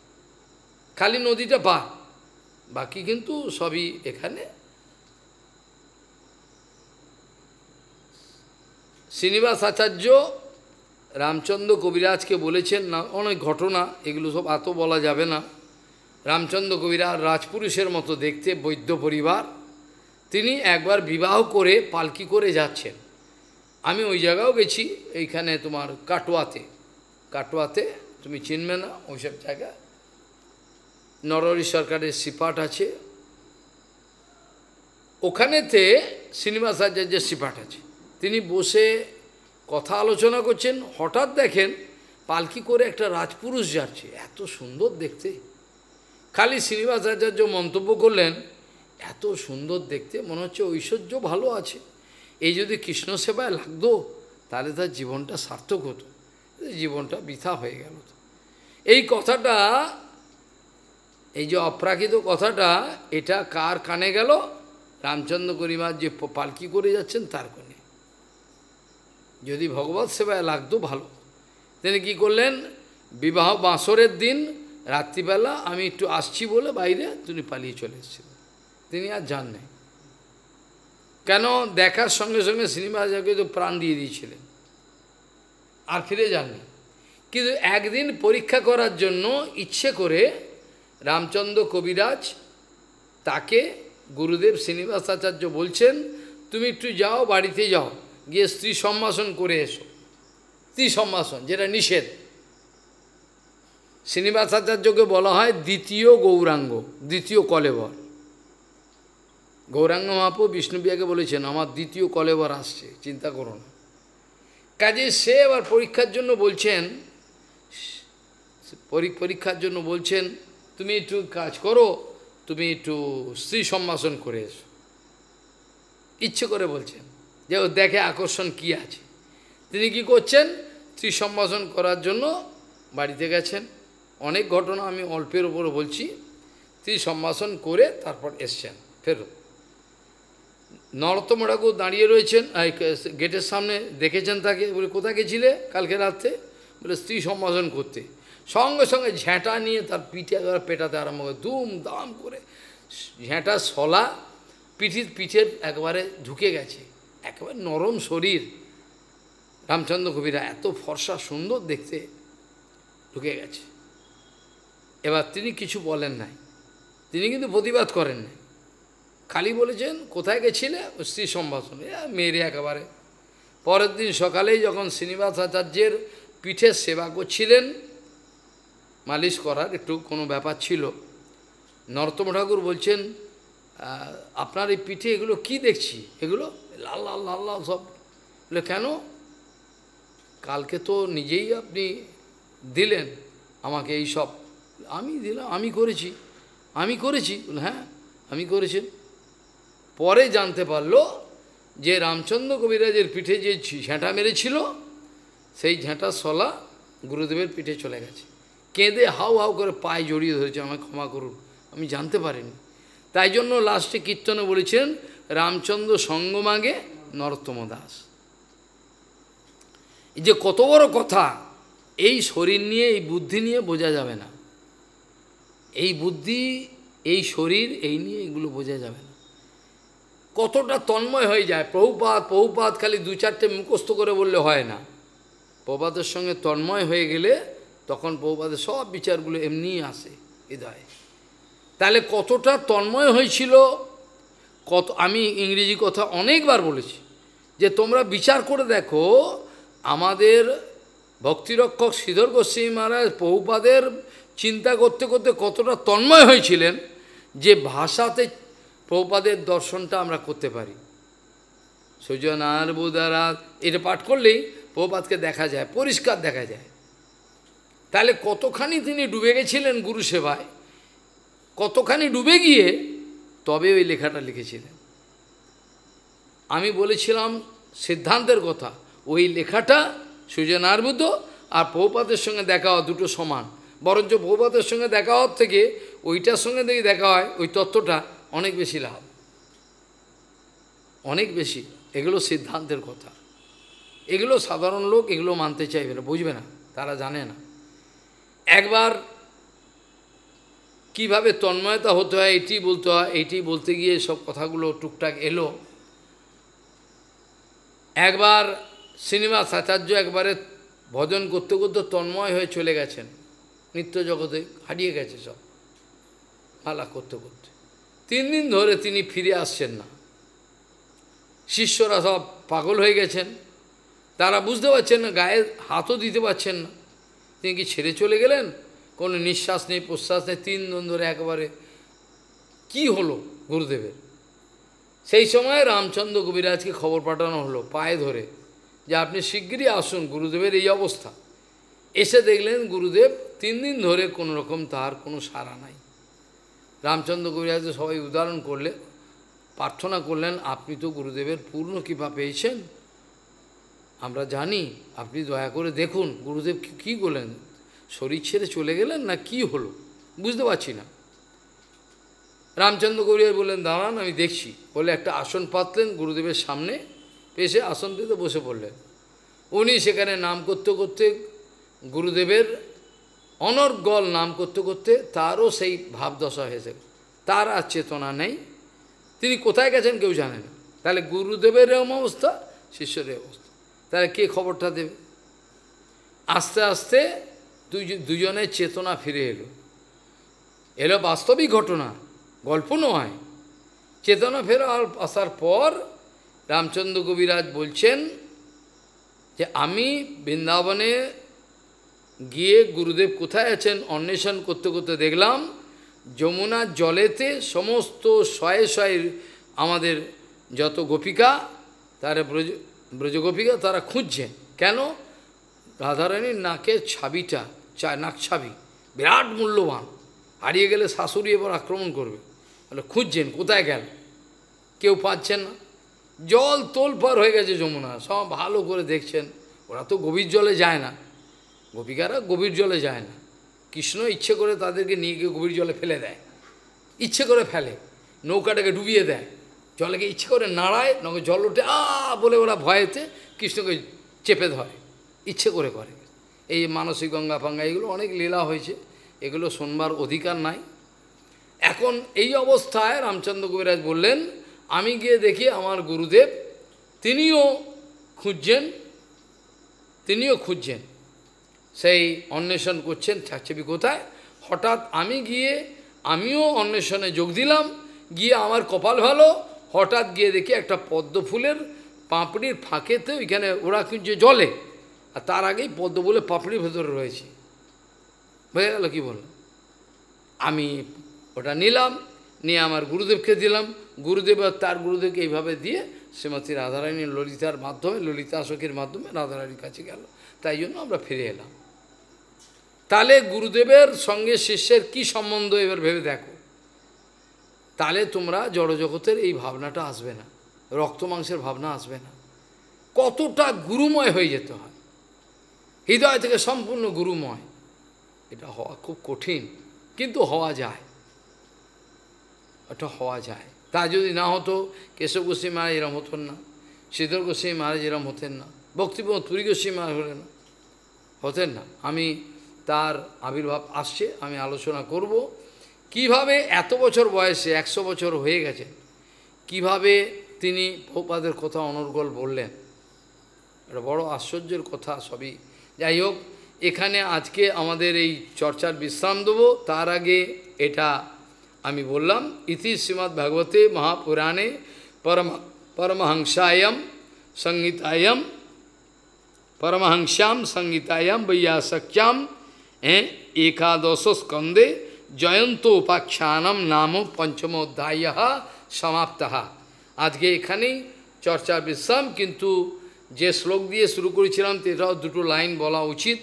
খালি নদীটা পার বাকি কিন্তু সবই এখানে শ্রীনিবাস আচার্য রামচন্দ্র কবিরাজকে বলেছেন না অনেক ঘটনা এগুলো সব এত বলা যাবে না রামচন্দ্র কবিরাজ রাজপুরুষের মতো দেখতে বৈদ্য পরিবার তিনি একবার বিবাহ করে পালকি করে যাচ্ছেন আমি ওই জায়গাও গেছি এইখানে তোমার কাটোয়াতে কাটোয়াতে তুমি চিনবে না ওইসব জায়গা নরহরি সরকারের সিপাট আছে ওখানেতে শ্রীনিবাস আচার্যের সিপাট আছে তিনি বসে কথা আলোচনা করছেন হঠাৎ দেখেন পালকি করে একটা রাজপুরুষ যাচ্ছে এত সুন্দর দেখতে খালি শ্রীনিবাস আচার্য মন্তব্য করলেন এত সুন্দর দেখতে মনে হচ্ছে ঐশ্বর্য ভালো আছে এই যদি কৃষ্ণ সেবায় লাগতো তাহলে তার জীবনটা সার্থক হতো জীবনটা বৃথা হয়ে গেল এই কথাটা এই যে অপ্রাকৃত কথাটা এটা কার কানে গেল রামচন্দ্র গরিমার যে পালকি করে যাচ্ছেন তার কানে যদি ভগবত সেবায় লাগতো ভালো তিনি কি করলেন বিবাহ বাঁসরের দিন রাত্রিবেলা আমি একটু আসছি বলে বাইরে তিনি পালিয়ে চলে এসেছিলেন তিনি আর যান নাই কেন দেখার সঙ্গে সঙ্গে শ্রীনিবাস তো প্রাণ দিয়ে দিয়েছিলেন আর ফিরে যাননি কিন্তু একদিন পরীক্ষা করার জন্য ইচ্ছে করে রামচন্দ্র কবিরাজ তাকে গুরুদেব শ্রীনিবাস আচার্য বলছেন তুমি একটু যাও বাড়িতে যাও গিয়ে স্ত্রী সম্ভাষণ করে এসো স্ত্রী সম্ভাষণ যেটা নিষেধ শ্রীনিবাস আচার্যকে বলা হয় দ্বিতীয় গৌরাঙ্গ দ্বিতীয় কলেবর গৌরাঙ্গ মহাপু বিষ্ণুপিয়াকে বলেছেন আমার দ্বিতীয় কলেবার আসছে চিন্তা করো না কাজে সে আবার পরীক্ষার জন্য বলছেন পরীক্ষার জন্য বলছেন তুমি একটু কাজ করো তুমি একটু স্ত্রী সম্ভাষণ করে এসো ইচ্ছে করে বলছেন যে ও দেখে আকর্ষণ কি আছে তিনি কি করছেন স্ত্রী সম্ভাষণ করার জন্য বাড়িতে গেছেন অনেক ঘটনা আমি অল্পের ওপর বলছি স্ত্রী সম্ভাষণ করে তারপর এসছেন ফেরত নরোত্তম ঠাকুর দাঁড়িয়ে রয়েছেন গেটের সামনে দেখেছেন তাকে বলে কোথায় গেছিলে কালকে রাত্রে বলে স্ত্রী সম্ভাষণ করতে সঙ্গে সঙ্গে ঝ্যাঁটা নিয়ে তার পিঠে একবার পেটাতে আরম্ভ করে দুম দাম করে ঝ্যাঁটা সলা পিঠির পিঠের একবারে ঢুকে গেছে একেবারে নরম শরীর রামচন্দ্র কবিরা এত ফর্সা সুন্দর দেখতে ঢুকে গেছে এবার তিনি কিছু বলেন নাই তিনি কিন্তু প্রতিবাদ করেন নাই খালি বলেছেন কোথায় গেছিলে স্ত্রী সম্ভাষণে মেয়েরে একেবারে পরের দিন সকালেই যখন শ্রীনিবাস আচার্যের পিঠে সেবা করছিলেন মালিশ করার একটু কোনো ব্যাপার ছিল নরতম ঠাকুর বলছেন আপনার এই পিঠে এগুলো কি দেখছি এগুলো লাল লাল লাল লাল সব বলে কেন কালকে তো নিজেই আপনি দিলেন আমাকে এই সব আমি দিলাম আমি করেছি আমি করেছি হ্যাঁ আমি করেছেন পরে জানতে পারল যে রামচন্দ্র কবিরাজের পিঠে যে ঝেঁটা মেরেছিল সেই ঝেঁটা সলা গুরুদেবের পিঠে চলে গেছে কেঁদে হাউ হাউ করে পায়ে জড়িয়ে ধরেছে আমাকে ক্ষমা করুন আমি জানতে পারিনি তাই জন্য লাস্টে কীর্তনে বলেছিলেন রামচন্দ্র সঙ্গ মাগে নরোত্তম দাস এই যে কত বড় কথা এই শরীর নিয়ে এই বুদ্ধি নিয়ে বোঝা যাবে না এই বুদ্ধি এই শরীর এই নিয়ে এগুলো বোঝা যাবে না কতটা তন্ময় হয়ে যায় প্রভুপাত প্রভুপাত খালি দু চারটে মুখস্থ করে বললে হয় না প্রভাতের সঙ্গে তন্ময় হয়ে গেলে তখন প্রভুপাতের সব বিচারগুলো এমনিই আসে হৃদয়ে তাহলে কতটা তন্ময় হয়েছিল কত আমি ইংরেজি কথা অনেকবার বলেছি যে তোমরা বিচার করে দেখো আমাদের ভক্তিরক্ষক শ্রীধর গোস্বী মহারাজ প্রভুপাদের চিন্তা করতে করতে কতটা তন্ময় হয়েছিলেন যে ভাষাতে প্রপাদের দর্শনটা আমরা করতে পারি সুজনার বুধারাত এটা পাঠ করলেই প্রপাতকে দেখা যায় পরিষ্কার দেখা যায় তাহলে কতখানি তিনি ডুবে গেছিলেন গুরু সেবায় কতখানি ডুবে গিয়ে তবে ওই লেখাটা লিখেছিলেন আমি বলেছিলাম সিদ্ধান্তের কথা ওই লেখাটা বুদ্ধ আর প্রপাতের সঙ্গে দেখা হওয়া দুটো সমান বরঞ্চ প্রপাতের সঙ্গে দেখা হওয়ার থেকে ওইটার সঙ্গে দেখি দেখা হয় ওই তত্ত্বটা অনেক বেশি লাভ অনেক বেশি এগুলো সিদ্ধান্তের কথা এগুলো সাধারণ লোক এগুলো মানতে চাইবে না বুঝবে না তারা জানে না একবার কিভাবে তন্ময়তা হতে হয় এটি বলতে হয় এটি বলতে গিয়ে সব কথাগুলো টুকটাক এলো একবার সিনেমা আচার্য একবারে ভজন করতে করতে তন্ময় হয়ে চলে গেছেন নিত্য জগতে হারিয়ে গেছে সব মালা করতে করতে তিন দিন ধরে তিনি ফিরে আসছেন না শিষ্যরা সব পাগল হয়ে গেছেন তারা বুঝতে পারছেন না গায়ে হাতও দিতে পারছেন না তিনি কি ছেড়ে চলে গেলেন কোনো নিঃশ্বাস নেই প্রশ্বাস নেই তিন দিন ধরে একেবারে কি হলো গুরুদেবের সেই সময় রামচন্দ্র কবিরাজকে খবর পাঠানো হলো পায়ে ধরে যে আপনি শিগগিরই আসুন গুরুদেবের এই অবস্থা এসে দেখলেন গুরুদেব তিন দিন ধরে কোনো রকম তার কোনো সারা নাই রামচন্দ্র কবিরাজ সবাই উদাহরণ করলে প্রার্থনা করলেন আপনি তো গুরুদেবের পূর্ণ কৃপা পেয়েছেন আমরা জানি আপনি দয়া করে দেখুন গুরুদেব কি করলেন শরীর ছেড়ে চলে গেলেন না কি হলো বুঝতে পারছি না রামচন্দ্র কবিরাজ বললেন দাঁড়ান আমি দেখছি বলে একটা আসন পাতলেন গুরুদেবের সামনে পেশে আসন পেতে বসে পড়লেন উনি সেখানে নাম করতে করতে গুরুদেবের অনর্গল নাম করতে করতে তারও সেই ভাবদশা হয়েছে তার আর চেতনা নেই তিনি কোথায় গেছেন কেউ জানে না তাহলে গুরুদেবের এরম অবস্থা শিষ্যের অবস্থা তাহলে কে খবরটা দেবে আস্তে আস্তে দুজনের চেতনা ফিরে এলো এলো বাস্তবিক ঘটনা গল্প নয় চেতনা ফেরার আসার পর রামচন্দ্র কবিরাজ বলছেন যে আমি বৃন্দাবনে গিয়ে গুরুদেব কোথায় আছেন অন্বেষণ করতে করতে দেখলাম যমুনার জলেতে সমস্ত শয়ে শয়ে আমাদের যত গোপিকা তারা ব্রজ ব্রজগোপিকা তারা খুঁজছেন কেন রাধারানীর নাকের ছাবিটা চা নাক ছাবি বিরাট মূল্যবান হারিয়ে গেলে শাশুড়ি এবার আক্রমণ করবে তাহলে খুঁজছেন কোথায় গেল কেউ পাচ্ছেন না জল তোল পার হয়ে গেছে যমুনা সব ভালো করে দেখছেন ওরা তো গভীর জলে যায় না গোপিকারা গভীর জলে যায় না কৃষ্ণ ইচ্ছে করে তাদেরকে নিয়ে গিয়ে গভীর জলে ফেলে দেয় ইচ্ছে করে ফেলে নৌকাটাকে ডুবিয়ে দেয় জলকে ইচ্ছে করে নাড়ায় নগে জল ওঠে আ বলে ওরা ভয়েতে কৃষ্ণকে চেপে ধরে ইচ্ছে করে করে এই মানসিক গঙ্গা ফাঙ্গা এগুলো অনেক লীলা হয়েছে এগুলো শোনবার অধিকার নাই এখন এই অবস্থায় রামচন্দ্র কবিরাজ বললেন আমি গিয়ে দেখি আমার গুরুদেব তিনিও খুঁজছেন তিনিও খুঁজছেন সেই অন্বেষণ করছেন ঠাকছেবি কোথায় হঠাৎ আমি গিয়ে আমিও অন্বেষণে যোগ দিলাম গিয়ে আমার কপাল ভালো হঠাৎ গিয়ে দেখি একটা পদ্ম ফুলের পাঁপড়ির ফাঁকেতে ওইখানে ওরা কিন্তু জলে আর তার আগেই পদ্ম বলে পাঁপড়ির ভেতরে রয়েছে বোঝা গেল কী বলল আমি ওটা নিলাম নিয়ে আমার গুরুদেবকে দিলাম গুরুদেব আর তার গুরুদেবকে এইভাবে দিয়ে শ্রীমতী রাধারানী ললিতার মাধ্যমে ললিতা শোকের মাধ্যমে রাধারানীর কাছে গেল তাই জন্য আমরা ফিরে এলাম তাহলে গুরুদেবের সঙ্গে শিষ্যের কি সম্বন্ধ এবার ভেবে দেখো তাহলে তোমরা জড়জগতের এই ভাবনাটা আসবে না রক্ত মাংসের ভাবনা আসবে না কতটা গুরুময় হয়ে যেতে হয় হৃদয় থেকে সম্পূর্ণ গুরুময় এটা হওয়া খুব কঠিন কিন্তু হওয়া যায় এটা হওয়া যায় তা যদি না হতো কেশব গোস্বী মহারাজ এরম হতেন না শ্রীধর গোস্বী মহারাজ এরম হতেন না ভক্তিপ্রদ তুরী গোস্বী মহারাজ হলেন না হতেন না আমি তার আবির্ভাব আসছে আমি আলোচনা করব কিভাবে এত বছর বয়সে একশো বছর হয়ে গেছে কিভাবে তিনি ভোপাদের কথা অনর্গল বললেন এটা বড় আশ্চর্যের কথা সবই যাই হোক এখানে আজকে আমাদের এই চর্চার বিশ্রাম দেবো তার আগে এটা আমি বললাম ইতি শ্রীমৎ ভাগবতে মহাপুরাণে পরম পরমহংসায়ম সংহিতায়ম পরমহংসাম সংহিতায়ম বৈয়াসক্যাম एकादश জয়ন্ত উপাখ্যানম নাম পঞ্চমোধ্যায় সমাপ্ত আজকে এখানেই চর্চা বিশ্রাম কিন্তু যে শ্লোক দিয়ে শুরু করেছিলাম সেটাও দুটো লাইন বলা উচিত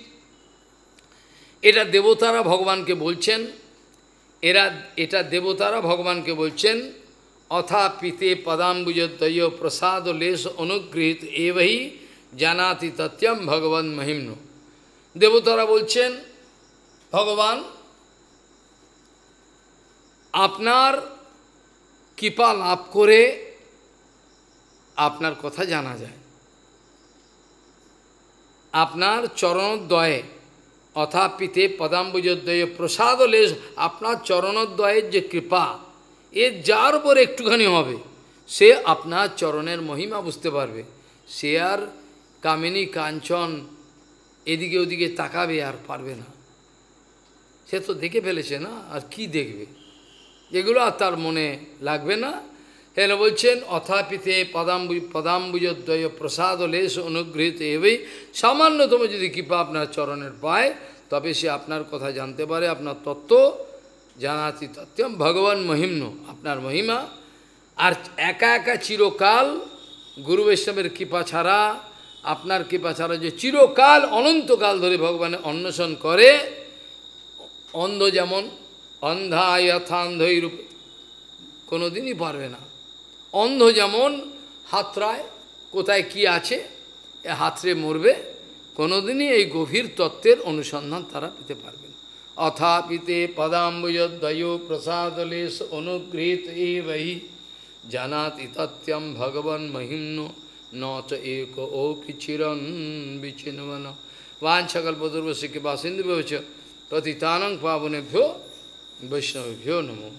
এটা দেবতারা ভগবানকে বলছেন এরা এটা দেবতারা ভগবানকে বলছেন অথা পিতে তৈয় প্রসাদ লেশ অনুগৃহীত এবহি জানাতি তত্যম ভগবান মহিম্ন দেবতারা বলছেন ভগবান আপনার কৃপা লাভ করে আপনার কথা জানা যায় আপনার অথা পিতে পদাম্বুজোদ্দয়ে প্রসাদ লেশ আপনার চরণোদ্দয়ের যে কৃপা এ যার উপর একটুখানি হবে সে আপনার চরণের মহিমা বুঝতে পারবে সে আর কামিনী কাঞ্চন এদিকে ওদিকে তাকাবে আর পারবে না সে তো দেখে ফেলেছে না আর কি দেখবে এগুলো আর তার মনে লাগবে না হেন বলছেন অথাপিতে পদাম্বু পদাম্বুজদ্বয় প্রসাদ লেশ অনুগৃহীত এভাবেই সামান্যতম যদি কৃপা আপনার চরণের পায় তবে সে আপনার কথা জানতে পারে আপনার তত্ত্ব জানাতি তত্ত্বম ভগবান মহিম্ন আপনার মহিমা আর একা একা চিরকাল গুরু বৈষ্ণবের কৃপা ছাড়া আপনার কৃপা ছাড়া যে চিরকাল অনন্তকাল ধরে ভগবানের অন্বেষণ করে অন্ধ যেমন অন্ধা অন্ধ রূপে কোনো দিনই পারবে না অন্ধ যেমন হাতরায় কোথায় কি আছে এ হাতরে মরবে কোনোদিনই এই গভীর তত্ত্বের অনুসন্ধান তারা পেতে পারবে না অথাপিতে পদাম্বুজদ্বয় প্রসাদলেশ অনুগৃহীত এ বহি জানাতি তত্যম ভগবান মহিম্ন নচ এক ও কি বিচ্ছিন্ন বিচিনবন বাঞ্ছকল্পদুর্বশিকে বাসিন্দু ব্যবচার Patitanang pavunebhyo Vaishnavabhyo namo.